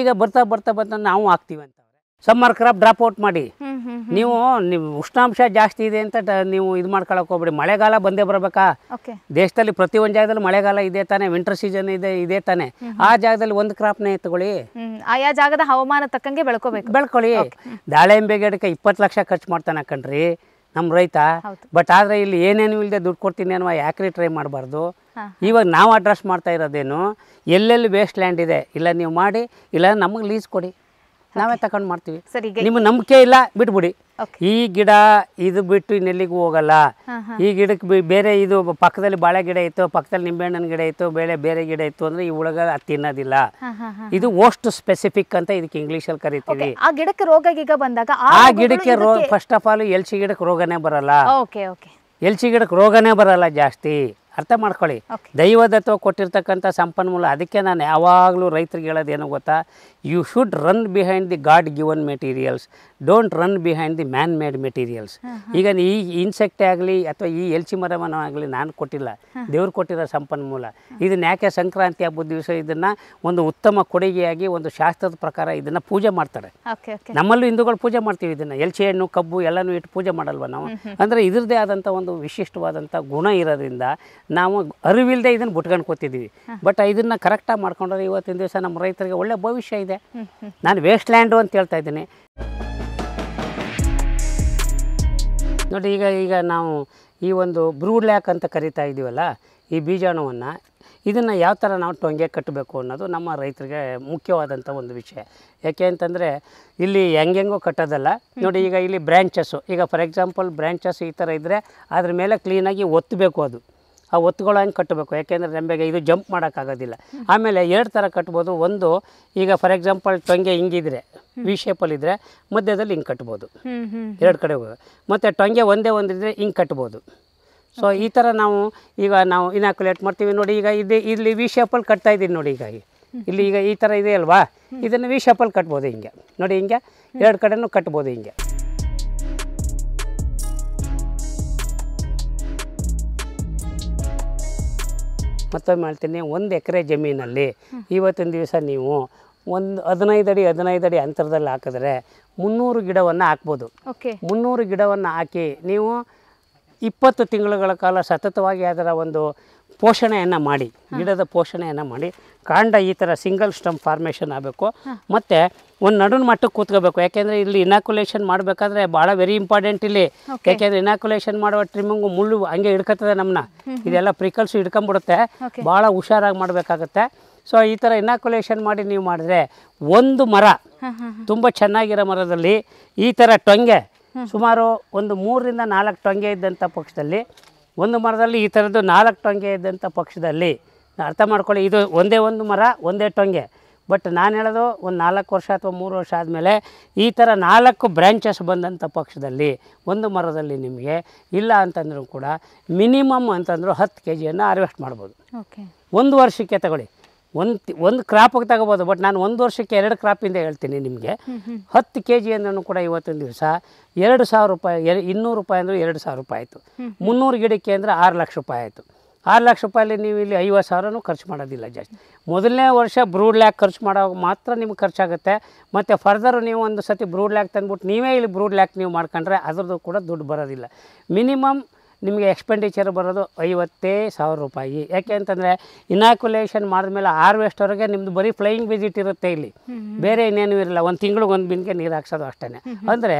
ಈಗ ಬರ್ತಾ ಬರ್ತಾ ಬರ್ತಾ ನಾವು ಹಾಕ್ತೀವಿ ಅಂತ ಸಮ್ಮರ್ ಕ್ರಾಪ್ ಡ್ರಾಪ್ ಔಟ್ ಮಾಡಿ ನೀವು ನೀವು ಉಷ್ಣಾಂಶ ಜಾಸ್ತಿ ಇದೆ ಅಂತ ನೀವು ಇದು ಮಾಡ್ಕೊಳಕ್ ಹೋಗ್ಬೇಡಿ ಮಳೆಗಾಲ ಬಂದೇ ಬರಬೇಕಾ ದೇಶದಲ್ಲಿ ಪ್ರತಿ ಒಂದು ಜಾಗದಲ್ಲಿ ಮಳೆಗಾಲ ಇದೆ ತಾನೆ ವಿಂಟರ್ ಸೀಸನ್ ಇದೆ ಇದೆ ತಾನೆ ಆ ಜಾಗದಲ್ಲಿ ಒಂದು ನೇ ತಗೊಳ್ಳಿ ಆಯಾ ಜಾಗದ ಹವಾಮಾನ ತಕ್ಕಂಗೆ ಬೆಳ್ಕೋಬೇಕು ಬೆಳ್ಕೊಳ್ಳಿ ದಾಳಿಂಬೆ ಗಿಡಕ್ಕೆ ಇಪ್ಪತ್ತು ಲಕ್ಷ ಖರ್ಚು ಮಾಡ್ತಾನೆ ಕಣ್ರಿ ನಮ್ಮ ರೈತ ಬಟ್ ಆದ್ರೆ ಇಲ್ಲಿ ಏನೇನು ಇಲ್ಲದೆ ದುಡ್ಡು ಕೊಡ್ತೀನಿ ಅನ್ನುವ ಯಾಕ್ರಿ ಟ್ರೈ ಮಾಡಬಾರ್ದು ಇವಾಗ ನಾವು ಅಡ್ರೆಸ್ ಮಾಡ್ತಾ ಇರೋದೇನು ಎಲ್ಲೆಲ್ಲಿ ವೇಸ್ಟ್ ಲ್ಯಾಂಡ್ ಇದೆ ಇಲ್ಲ ನೀವು ಮಾಡಿ ಇಲ್ಲ ನಮಗೆ ಲೀಸ್ ಕೊಡಿ ನಾವೇ ತಗೊಂಡು ಮಾಡ್ತೀವಿ ನಿಮ್ಗೆ ನಂಬಿಕೆ ಇಲ್ಲ ಬಿಟ್ಬಿಡಿ ಈ ಗಿಡ ಇದು ಬಿಟ್ಟು ಇನ್ನೆಲ್ಲಿಗೂ ಹೋಗಲ್ಲ ಈ ಗಿಡಕ್ಕೆ ಬೇರೆ ಇದು ಪಕ್ಕದಲ್ಲಿ ಬಾಳೆ ಗಿಡ ಇತ್ತು ಪಕ್ಕದಲ್ಲಿ ನಿಂಬೆಹಣ್ಣಿನ ಗಿಡ ಇತ್ತು ಬೇಳೆ ಬೇರೆ ಗಿಡ ಇತ್ತು ಅಂದ್ರೆ ಈ ಹುಳಗ ತಿನ್ನೋದಿಲ್ಲ ಇದು ಓಸ್ಟ್ ಸ್ಪೆಸಿಫಿಕ್ ಅಂತ ಇದಕ್ಕೆ ಇಂಗ್ಲಿಷ್ ಅಲ್ಲಿ ಕರಿತೀವಿ ಆ ಗಿಡಕ್ಕೆ ರೋಗ ಈಗ ಬಂದಾಗ ಆ ಗಿಡಕ್ಕೆ ರೋಗ ಫಸ್ಟ್ ಆಫ್ ಆಲ್ ಎಲ್ಸಿ ಗಿಡಕ್ಕೆ ರೋಗನೇ ಬರಲ್ಲ ಎಲ್ಸಿ ಗಿಡಕ್ಕೆ ರೋಗನೇ ಬರಲ್ಲ ಜಾಸ್ತಿ ಅರ್ಥ ಮಾಡ್ಕೊಳ್ಳಿ ದೈವದತ್ವ ಕೊಟ್ಟಿರ್ತಕ್ಕಂಥ ಸಂಪನ್ಮೂಲ ಅದಕ್ಕೆ ನಾನು ಯಾವಾಗಲೂ ರೈತರಿಗೆ ಹೇಳೋದೇನು ಗೊತ್ತಾ you should run behind the God given materials don't run behind the man made materials ಈಗ ಈ ಇನ್ಸೆಕ್ಟೇ ಆಗಲಿ ಅಥವಾ ಈ ಎಲ್ಚಿ ಮರವನ ಆಗಲಿ ನಾನು ಕೊಟ್ಟಿಲ್ಲ ದೇವ್ರು ಕೊಟ್ಟಿರೋ ಸಂಪನ್ಮೂಲ ಇದನ್ನ ಯಾಕೆ ಸಂಕ್ರಾಂತಿ ಹಬ್ಬದ ದಿವಸ ಇದನ್ನು ಒಂದು ಉತ್ತಮ ಕೊಡುಗೆಯಾಗಿ ಒಂದು ಶಾಸ್ತ್ರದ ಪ್ರಕಾರ ಇದನ್ನು ಪೂಜೆ ಮಾಡ್ತಾರೆ ನಮ್ಮಲ್ಲೂ ಹಿಂದೂಗಳು ಪೂಜೆ ಮಾಡ್ತೀವಿ ಇದನ್ನು ಎಲ್ಸಿ ಹಣ್ಣು ಕಬ್ಬು ಎಲ್ಲನೂ ಇಟ್ಟು ಪೂಜೆ ಮಾಡಲ್ವ ನಾವು ಅಂದರೆ ಇದರದೇ ಆದಂಥ ಒಂದು ವಿಶಿಷ್ಟವಾದಂಥ ಗುಣ ಇರೋದ್ರಿಂದ ನಾವು ಅರಿವಿಲ್ಲದೆ ಇದನ್ನು ಕೊತ್ತಿದೀವಿ ಬಟ್ ಇದನ್ನು ಕರೆಕ್ಟಾಗಿ ಮಾಡ್ಕೊಂಡ್ರೆ ಇವತ್ತಿನ ದಿವಸ ನಮ್ಮ ರೈತರಿಗೆ ಒಳ್ಳೆ ಭವಿಷ್ಯ ಇದೆ ನಾನು ವೇಸ್ಟ್ ಲ್ಯಾಂಡು ಅಂತ ಹೇಳ್ತಾ ಇದ್ದೀನಿ ನೋಡಿ ಈಗ ಈಗ ನಾವು ಈ ಒಂದು ಬ್ರೂಡ್ ಲ್ಯಾಕ್ ಅಂತ ಕರಿತಾ ಇದ್ದೀವಲ್ಲ ಈ ಬೀಜಾಣುವನ್ನು ಇದನ್ನು ಯಾವ ಥರ ನಾವು ಟೊಂಗೆ ಕಟ್ಟಬೇಕು ಅನ್ನೋದು ನಮ್ಮ ರೈತರಿಗೆ ಮುಖ್ಯವಾದಂಥ ಒಂದು ವಿಷಯ ಯಾಕೆ ಅಂತಂದರೆ ಇಲ್ಲಿ ಹೆಂಗೆಂಗೋ ಕಟ್ಟೋದಲ್ಲ ನೋಡಿ ಈಗ ಇಲ್ಲಿ ಬ್ರ್ಯಾಂಚಸ್ಸು ಈಗ ಫಾರ್ ಎಕ್ಸಾಂಪಲ್ ಬ್ರ್ಯಾಂಚಸ್ ಈ ಥರ ಇದ್ದರೆ ಅದ್ರ ಮೇಲೆ ಕ್ಲೀನಾಗಿ ಒತ್ತಬೇಕು ಅದು ಆ ಹಂಗೆ ಕಟ್ಟಬೇಕು ಯಾಕೆಂದರೆ ರೆಂಬೆಗೆ ಇದು ಜಂಪ್ ಮಾಡೋಕ್ಕಾಗೋದಿಲ್ಲ ಆಮೇಲೆ ಎರಡು ಥರ ಕಟ್ಬೋದು ಒಂದು ಈಗ ಫಾರ್ ಎಕ್ಸಾಂಪಲ್ ಟೊಂಗೆ ಹಿಂಗಿದ್ರೆ ವಿ ಇದ್ದರೆ ಮಧ್ಯದಲ್ಲಿ ಹಿಂಗೆ ಕಟ್ಬೋದು ಎರಡು ಕಡೆ ಮತ್ತು ಟೊಂಗೆ ಒಂದೇ ಒಂದಿದ್ರೆ ಹಿಂಗೆ ಕಟ್ಬೋದು ಸೊ ಈ ಥರ ನಾವು ಈಗ ನಾವು ಇನಾಕ್ಯುಲೇಟ್ ಮಾಡ್ತೀವಿ ನೋಡಿ ಈಗ ಇದು ಇಲ್ಲಿ ವಿ ಶೇಪಲ್ಲಿ ಕಟ್ತಾ ಇದ್ದೀನಿ ನೋಡಿ ಈಗ ಇಲ್ಲಿ ಈಗ ಈ ಥರ ಇದೆ ಅಲ್ವಾ ಇದನ್ನು ವಿ ಶೇಪಲ್ಲಿ ಕಟ್ಬೋದು ಹಿಂಗೆ ನೋಡಿ ಹಿಂಗೆ ಎರಡು ಕಡೆನೂ ಕಟ್ಬೋದು ಹಿಂಗೆ ಮತ್ತೊಮ್ಮೆ ಮಾಡ್ತೀನಿ ಒಂದು ಎಕರೆ ಜಮೀನಲ್ಲಿ ಇವತ್ತಿನ ದಿವಸ ನೀವು ಒಂದು ಹದಿನೈದು ಅಡಿ ಹದಿನೈದು ಅಡಿ ಅಂತರದಲ್ಲಿ ಹಾಕಿದ್ರೆ ಮುನ್ನೂರು ಗಿಡವನ್ನು ಹಾಕ್ಬೋದು ಓಕೆ ಮುನ್ನೂರು ಗಿಡವನ್ನು ಹಾಕಿ ನೀವು ಇಪ್ಪತ್ತು ತಿಂಗಳುಗಳ ಕಾಲ ಸತತವಾಗಿ ಅದರ ಒಂದು ಪೋಷಣೆಯನ್ನು ಮಾಡಿ ಗಿಡದ ಪೋಷಣೆಯನ್ನು ಮಾಡಿ ಕಾಂಡ ಈ ಥರ ಸಿಂಗಲ್ ಸ್ಟಂಪ್ ಫಾರ್ಮೇಷನ್ ಆಗಬೇಕು ಮತ್ತು ಒಂದು ನಡುನ ಮಟ್ಟಕ್ಕೆ ಕೂತ್ಕೋಬೇಕು ಯಾಕೆಂದರೆ ಇಲ್ಲಿ ಇನಾಕ್ಯುಲೇಷನ್ ಮಾಡಬೇಕಾದ್ರೆ ಭಾಳ ವೆರಿ ಇಂಪಾರ್ಟೆಂಟ್ ಇಲ್ಲಿ ಯಾಕೆಂದರೆ ಇನಾಕ್ಯುಲೇಷನ್ ಮಾಡುವ ಟ್ರಿಮಿಂಗು ಮುಳ್ಳು ಹಂಗೆ ಹಿಡ್ಕತ್ತದೆ ನಮ್ಮನ್ನ ಇದೆಲ್ಲ ಪ್ರಿಕಲ್ಸ್ ಹಿಡ್ಕೊಂಬಿಡುತ್ತೆ ಭಾಳ ಹುಷಾರಾಗಿ ಮಾಡಬೇಕಾಗತ್ತೆ ಸೊ ಈ ಥರ ಇನಾಕ್ಯುಲೇಷನ್ ಮಾಡಿ ನೀವು ಮಾಡಿದ್ರೆ ಒಂದು ಮರ ತುಂಬ ಚೆನ್ನಾಗಿರೋ ಮರದಲ್ಲಿ ಈ ಥರ ಟೊಂಗೆ ಸುಮಾರು ಒಂದು ಮೂರರಿಂದ ನಾಲ್ಕು ಟೊಂಗೆ ಇದ್ದಂಥ ಪಕ್ಷದಲ್ಲಿ ಒಂದು ಮರದಲ್ಲಿ ಈ ಥರದ್ದು ನಾಲ್ಕು ಟೊಂಗೆ ಇದ್ದಂಥ ಪಕ್ಷದಲ್ಲಿ ಅರ್ಥ ಮಾಡ್ಕೊಳ್ಳಿ ಇದು ಒಂದೇ ಒಂದು ಮರ ಒಂದೇ ಟೊಂಗೆ ಬಟ್ ನಾನು ಹೇಳೋದು ಒಂದು ನಾಲ್ಕು ವರ್ಷ ಅಥವಾ ಮೂರು ವರ್ಷ ಆದಮೇಲೆ ಈ ಥರ ನಾಲ್ಕು ಬ್ರ್ಯಾಂಚಸ್ ಬಂದಂಥ ಪಕ್ಷದಲ್ಲಿ ಒಂದು ಮರದಲ್ಲಿ ನಿಮಗೆ ಇಲ್ಲ ಅಂತಂದರೂ ಕೂಡ ಮಿನಿಮಮ್ ಅಂತಂದರೂ ಹತ್ತು ಕೆ ಜಿಯನ್ನು ಹಾರ್ವೆಸ್ಟ್ ಮಾಡ್ಬೋದು ಒಂದು ವರ್ಷಕ್ಕೆ ತಗೊಳ್ಳಿ ಒಂದು ಒಂದು ಕ್ರಾಪಿಗೆ ತಗೋಬೋದು ಬಟ್ ನಾನು ಒಂದು ವರ್ಷಕ್ಕೆ ಎರಡು ಕ್ರಾಪಿಂದ ಹೇಳ್ತೀನಿ ನಿಮಗೆ ಹತ್ತು ಕೆ ಜಿ ಅಂದ್ರೂ ಕೂಡ ಇವತ್ತೊಂದು ದಿವಸ ಎರಡು ಸಾವಿರ ರೂಪಾಯಿ ಇನ್ನೂರು ರೂಪಾಯಿ ಅಂದರೆ ಎರಡು ಸಾವಿರ ರೂಪಾಯಿ ಆಯಿತು ಮುನ್ನೂರು ಗಿಡಕ್ಕೆ ಅಂದರೆ ಆರು ಲಕ್ಷ ರೂಪಾಯಿ ಆಯಿತು ಆರು ಲಕ್ಷ ರೂಪಾಯಲ್ಲಿ ನೀವು ಇಲ್ಲಿ ಐವತ್ತು ಸಾವಿರನೂ ಖರ್ಚು ಮಾಡೋದಿಲ್ಲ ಜಾಸ್ತಿ ಮೊದಲನೇ ವರ್ಷ ಬ್ರೂಡ್ ಲ್ಯಾಕ್ ಖರ್ಚು ಮಾಡೋವಾಗ ಮಾತ್ರ ನಿಮ್ಗೆ ಖರ್ಚಾಗುತ್ತೆ ಮತ್ತು ಫರ್ದರ್ ನೀವು ಒಂದು ಸತಿ ಬ್ರೂಡ್ ಲ್ಯಾಕ್ ತಂದ್ಬಿಟ್ಟು ನೀವೇ ಇಲ್ಲಿ ಬ್ರೂಡ್ ಲ್ಯಾಕ್ ನೀವು ಮಾಡ್ಕೊಂಡ್ರೆ ಅದ್ರದ್ದು ಕೂಡ ದುಡ್ಡು ಬರೋದಿಲ್ಲ ಮಿನಿಮಮ್ ನಿಮಗೆ ಎಕ್ಸ್ಪೆಂಡಿಚರ್ ಬರೋದು ಐವತ್ತೇ ಸಾವಿರ ರೂಪಾಯಿ ಯಾಕೆ ಅಂತಂದರೆ ಇನಾಕ್ಯುಲೇಷನ್ ಮಾಡಿದ್ಮೇಲೆ ಹಾರ್ವೆಸ್ಟ್ವರೆಗೆ ನಿಮ್ಮದು ಬರೀ ಫ್ಲೈಯಿಂಗ್ ವಿಸಿಟ್ ಇರುತ್ತೆ ಇಲ್ಲಿ ಬೇರೆ ಇನ್ನೇನೂ ಇರಲ್ಲ ಒಂದು ತಿಂಗಳಿಗೆ ಒಂದು ಬಿನ್ಗೆ ನೀರು ಹಾಕ್ಸೋದು ಅಷ್ಟೇ ಅಂದರೆ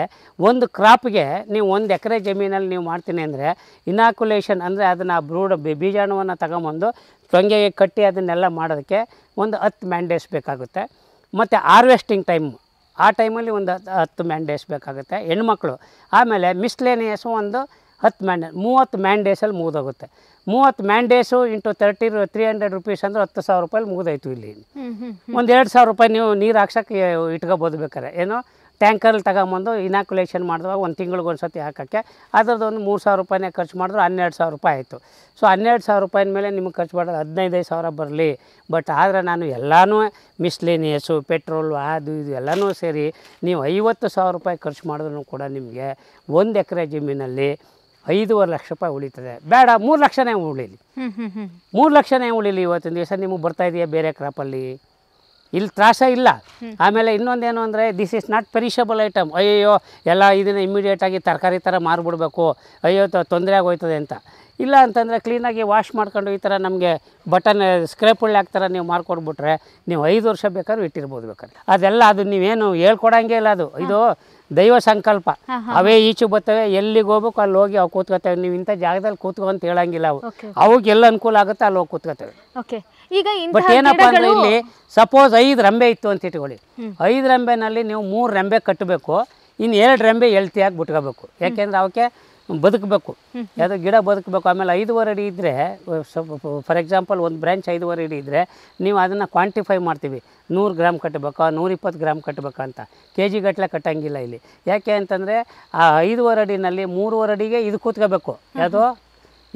ಒಂದು ಕ್ರಾಪ್ಗೆ ನೀವು ಒಂದು ಎಕರೆ ಜಮೀನಲ್ಲಿ ನೀವು ಮಾಡ್ತೀನಿ ಅಂದರೆ ಇನಾಕ್ಯುಲೇಷನ್ ಅಂದರೆ ಅದನ್ನು ಆ ಬ್ರೂಡ್ ಬೀಜಾಣುವನ್ನು ತಗೊಂಬಂದು ತೊಂಗೆಗೆ ಕಟ್ಟಿ ಅದನ್ನೆಲ್ಲ ಮಾಡೋದಕ್ಕೆ ಒಂದು ಹತ್ತು ಮ್ಯಾಂಡೇಸ್ ಬೇಕಾಗುತ್ತೆ ಮತ್ತು ಹಾರ್ವೆಸ್ಟಿಂಗ್ ಟೈಮ್ ಆ ಟೈಮಲ್ಲಿ ಒಂದು ಹತ್ತು ಹತ್ತು ಬೇಕಾಗುತ್ತೆ ಹೆಣ್ಮಕ್ಳು ಆಮೇಲೆ ಮಿಸ್ಲೇನಿಯಸ್ ಒಂದು ಹತ್ತು ಮ್ಯಾಂಡೇ ಮೂವತ್ತು ಮ್ಯಾಂಡೇಸಲ್ಲಿ ಮುಗಿದೋಗುತ್ತೆ ಮೂವತ್ತು mandays into thirty three hundred rupees ಅಂದರೆ ಹತ್ತು ಸಾವಿರ ರೂಪಾಯಿ ಮುಗಿದಾಯ್ತು ಇಲ್ಲಿ ಒಂದು ಎರಡು ಸಾವಿರ ರೂಪಾಯಿ ನೀವು ನೀರು ಹಾಕ್ಸೋಕ್ಕೆ ಇಟ್ಕೋಬೋದು ಬೇಕಾರೆ ಏನೋ ಟ್ಯಾಂಕರ್ಲಿ ತಗೊಂಬಂದು ಇನಾಕ್ಯುಲೇಷನ್ ಮಾಡಿದಾಗ ಒಂದು ತಿಂಗಳಿಗೆ ಒಂದು ಸತಿ ಹಾಕೋಕ್ಕೆ ಅದ್ರದ್ದೊಂದು ಮೂರು ಸಾವಿರ ರೂಪಾಯಿನೇ ಖರ್ಚು ಮಾಡಿದ್ರು ಹನ್ನೆರಡು ಸಾವಿರ ರೂಪಾಯಿ ಆಯಿತು ಸೊ ಹನ್ನೆರಡು ಸಾವಿರ ರೂಪಾಯಿನ ಮೇಲೆ ನಿಮಗೆ ಖರ್ಚು ಮಾಡೋದು ಹದಿನೈದೈದು ಸಾವಿರ ಬರಲಿ ಬಟ್ ಆದರೆ ನಾನು ಎಲ್ಲನೂ ಮಿಸ್ಲೇನಿಯಸ್ಸು ಪೆಟ್ರೋಲು ಅದು ಇದು ಎಲ್ಲನೂ ಸೇರಿ ನೀವು ಐವತ್ತು ಸಾವಿರ ರೂಪಾಯಿ ಖರ್ಚು ಮಾಡಿದ್ರೂ ಕೂಡ ನಿಮಗೆ ಒಂದು ಎಕರೆ ಜಮೀನಲ್ಲಿ ಐದೂವರೆ ಲಕ್ಷ ರೂಪಾಯಿ ಉಳಿತದೆ ಬೇಡ ಮೂರು ಲಕ್ಷನೇ ಉಳಿಲಿ ಮೂರು ಲಕ್ಷನೇ ಉಳಿಲಿ ಇವತ್ತಿನ ದಿವಸ ನಿಮಗೆ ಬರ್ತಾ ಇದೆಯಾ ಬೇರೆ ಕ್ರಾಪಲ್ಲಿ ಇಲ್ಲಿ ತ್ರಾಸ ಇಲ್ಲ ಆಮೇಲೆ ಇನ್ನೊಂದೇನು ಅಂದರೆ this is not perishable item ಅಯ್ಯೋ ಎಲ್ಲ ಇದನ್ನು ಇಮ್ಮಿಡಿಯೇಟಾಗಿ ತರಕಾರಿ ಥರ ಮಾರಿಬಿಡ್ಬೇಕು ಅಯ್ಯೋ ತೊಂದರೆ ಆಗೋಯ್ತದೆ ಅಂತ ಇಲ್ಲ ಅಂತಂದರೆ ಕ್ಲೀನಾಗಿ ವಾಶ್ ಮಾಡ್ಕೊಂಡು ಈ ಥರ ನಮಗೆ ಬಟನ್ ಸ್ಕ್ರೇಪ್ ಉಳ್ಳಿ ನೀವು ಮಾರ್ಕೊಟ್ಬಿಟ್ರೆ ನೀವು ಐದು ವರ್ಷ ಬೇಕಾದ್ರೂ ಇಟ್ಟಿರ್ಬೋದು ಬೇಕಾದ್ರೆ ಅದೆಲ್ಲ ಅದು ನೀವೇನು ಹೇಳ್ಕೊಡಂಗೇ ಇಲ್ಲ ಅದು ಇದು ದೈವ ಸಂಕಲ್ಪ ಅವೇ ಈಚು ಬರ್ತವೆ ಎಲ್ಲಿಗೆ ಹೋಗ್ಬೇಕು ಅಲ್ಲಿ ಹೋಗಿ ಅವು ಕೂತ್ಕೋತೇವೆ ನೀವು ಇಂಥ ಜಾಗದಲ್ಲಿ ಕೂತ್ಕೋ ಅಂತ ಹೇಳಂಗಿಲ್ಲ ಅವು ಅವಾಗ ಎಲ್ಲ ಅನುಕೂಲ ಆಗುತ್ತೆ ಅಲ್ಲಿ ಹೋಗಿ ಕೂತ್ಕೋತೇವೆ ಬಟ್ ಏನಪ್ಪ ಅಂದ್ರೆ ಇಲ್ಲಿ ಸಪೋಸ್ ಐದು ರಂಬೆ ಇತ್ತು ಅಂತ ಇಟ್ಕೊಳ್ಳಿ ಐದು ರಂಬೆನಲ್ಲಿ ನೀವು ಮೂರು ರಂಬೆ ಕಟ್ಟಬೇಕು ಇನ್ನು ಎರಡು ರಂಬೆ ಎಳ್ತಿಯಾಗಿ ಬಿಟ್ಕೋಬೇಕು ಯಾಕೆಂದ್ರೆ ಅವಕ್ಕೆ ಬದುಕಬೇಕು ಯಾವುದೋ ಗಿಡ ಬದುಕಬೇಕು ಆಮೇಲೆ ಐದುವರೆ ಅಡಿ ಇದ್ದರೆ ಫಾರ್ ಎಕ್ಸಾಂಪಲ್ ಒಂದು ಬ್ರ್ಯಾಂಚ್ ಐದುವರೆ ಅಡಿ ಇದ್ದರೆ ನೀವು ಅದನ್ನು ಕ್ವಾಂಟಿಫೈ ಮಾಡ್ತೀವಿ ನೂರು ಗ್ರಾಮ್ ಕಟ್ಟಬೇಕಾ ನೂರಿಪ್ಪತ್ತು ಗ್ರಾಮ್ ಕಟ್ಟಬೇಕಾ ಅಂತ ಕೆ ಜಿ ಗಟ್ಟಲೆ ಕಟ್ಟಂಗಿಲ್ಲ ಇಲ್ಲಿ ಯಾಕೆ ಅಂತಂದರೆ ಆ ಐದುವರೆ ಅಡಿನಲ್ಲಿ ಮೂರುವರೆ ಅಡಿಗೆ ಇದು ಕೂತ್ಕೋಬೇಕು ಯಾವುದೋ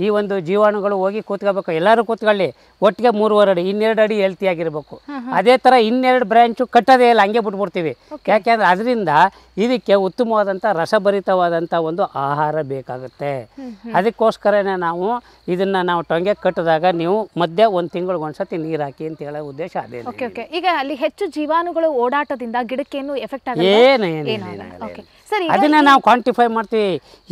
ಈ ಒಂದು ಜೀವಾಣುಗಳು ಹೋಗಿ ಕೂತ್ಕೋಬೇಕು ಎಲ್ಲರೂ ಕೂತ್ಕೊಳ್ಳಿ ಒಟ್ಟಿಗೆ ಮೂರುವರೆ ಅಡಿ ಇನ್ನೆರಡು ಅಡಿ ಹೆಲ್ತಿಯಾಗಿರಬೇಕು ಅದೇ ಥರ ಇನ್ನೆರಡು ಬ್ರ್ಯಾಂಚು ಕಟ್ಟೋದೇ ಇಲ್ಲ ಹಂಗೆ ಬಿಟ್ಬಿಡ್ತೀವಿ ಯಾಕೆಂದರೆ ಅದರಿಂದ ಇದಕ್ಕೆ ಉತ್ತಮವಾದಂಥ ರಸಭರಿತವಾದಂಥ ಒಂದು ಆಹಾರ ಬೇಕಾಗುತ್ತೆ ಅದಕ್ಕೋಸ್ಕರನೇ ನಾವು ಇದನ್ನು ನಾವು ಟೊಂಗೆ ಕಟ್ಟಿದಾಗ ನೀವು ಮಧ್ಯೆ ಒಂದು ತಿಂಗಳಿಗೆ ಒಂದ್ಸತಿ ನೀರು ಹಾಕಿ ಅಂತ ಹೇಳೋ ಉದ್ದೇಶ ಅದೇ ಓಕೆ ಓಕೆ ಈಗ ಅಲ್ಲಿ ಹೆಚ್ಚು ಜೀವಾಣುಗಳು ಓಡಾಟದಿಂದ ಗಿಡಕ್ಕೇನು ಎಫೆಕ್ಟ್ ಏನು ಅದನ್ನ ನಾವು ಕ್ವಾಂಟಿಫೈ ಮಾಡ್ತೀವಿ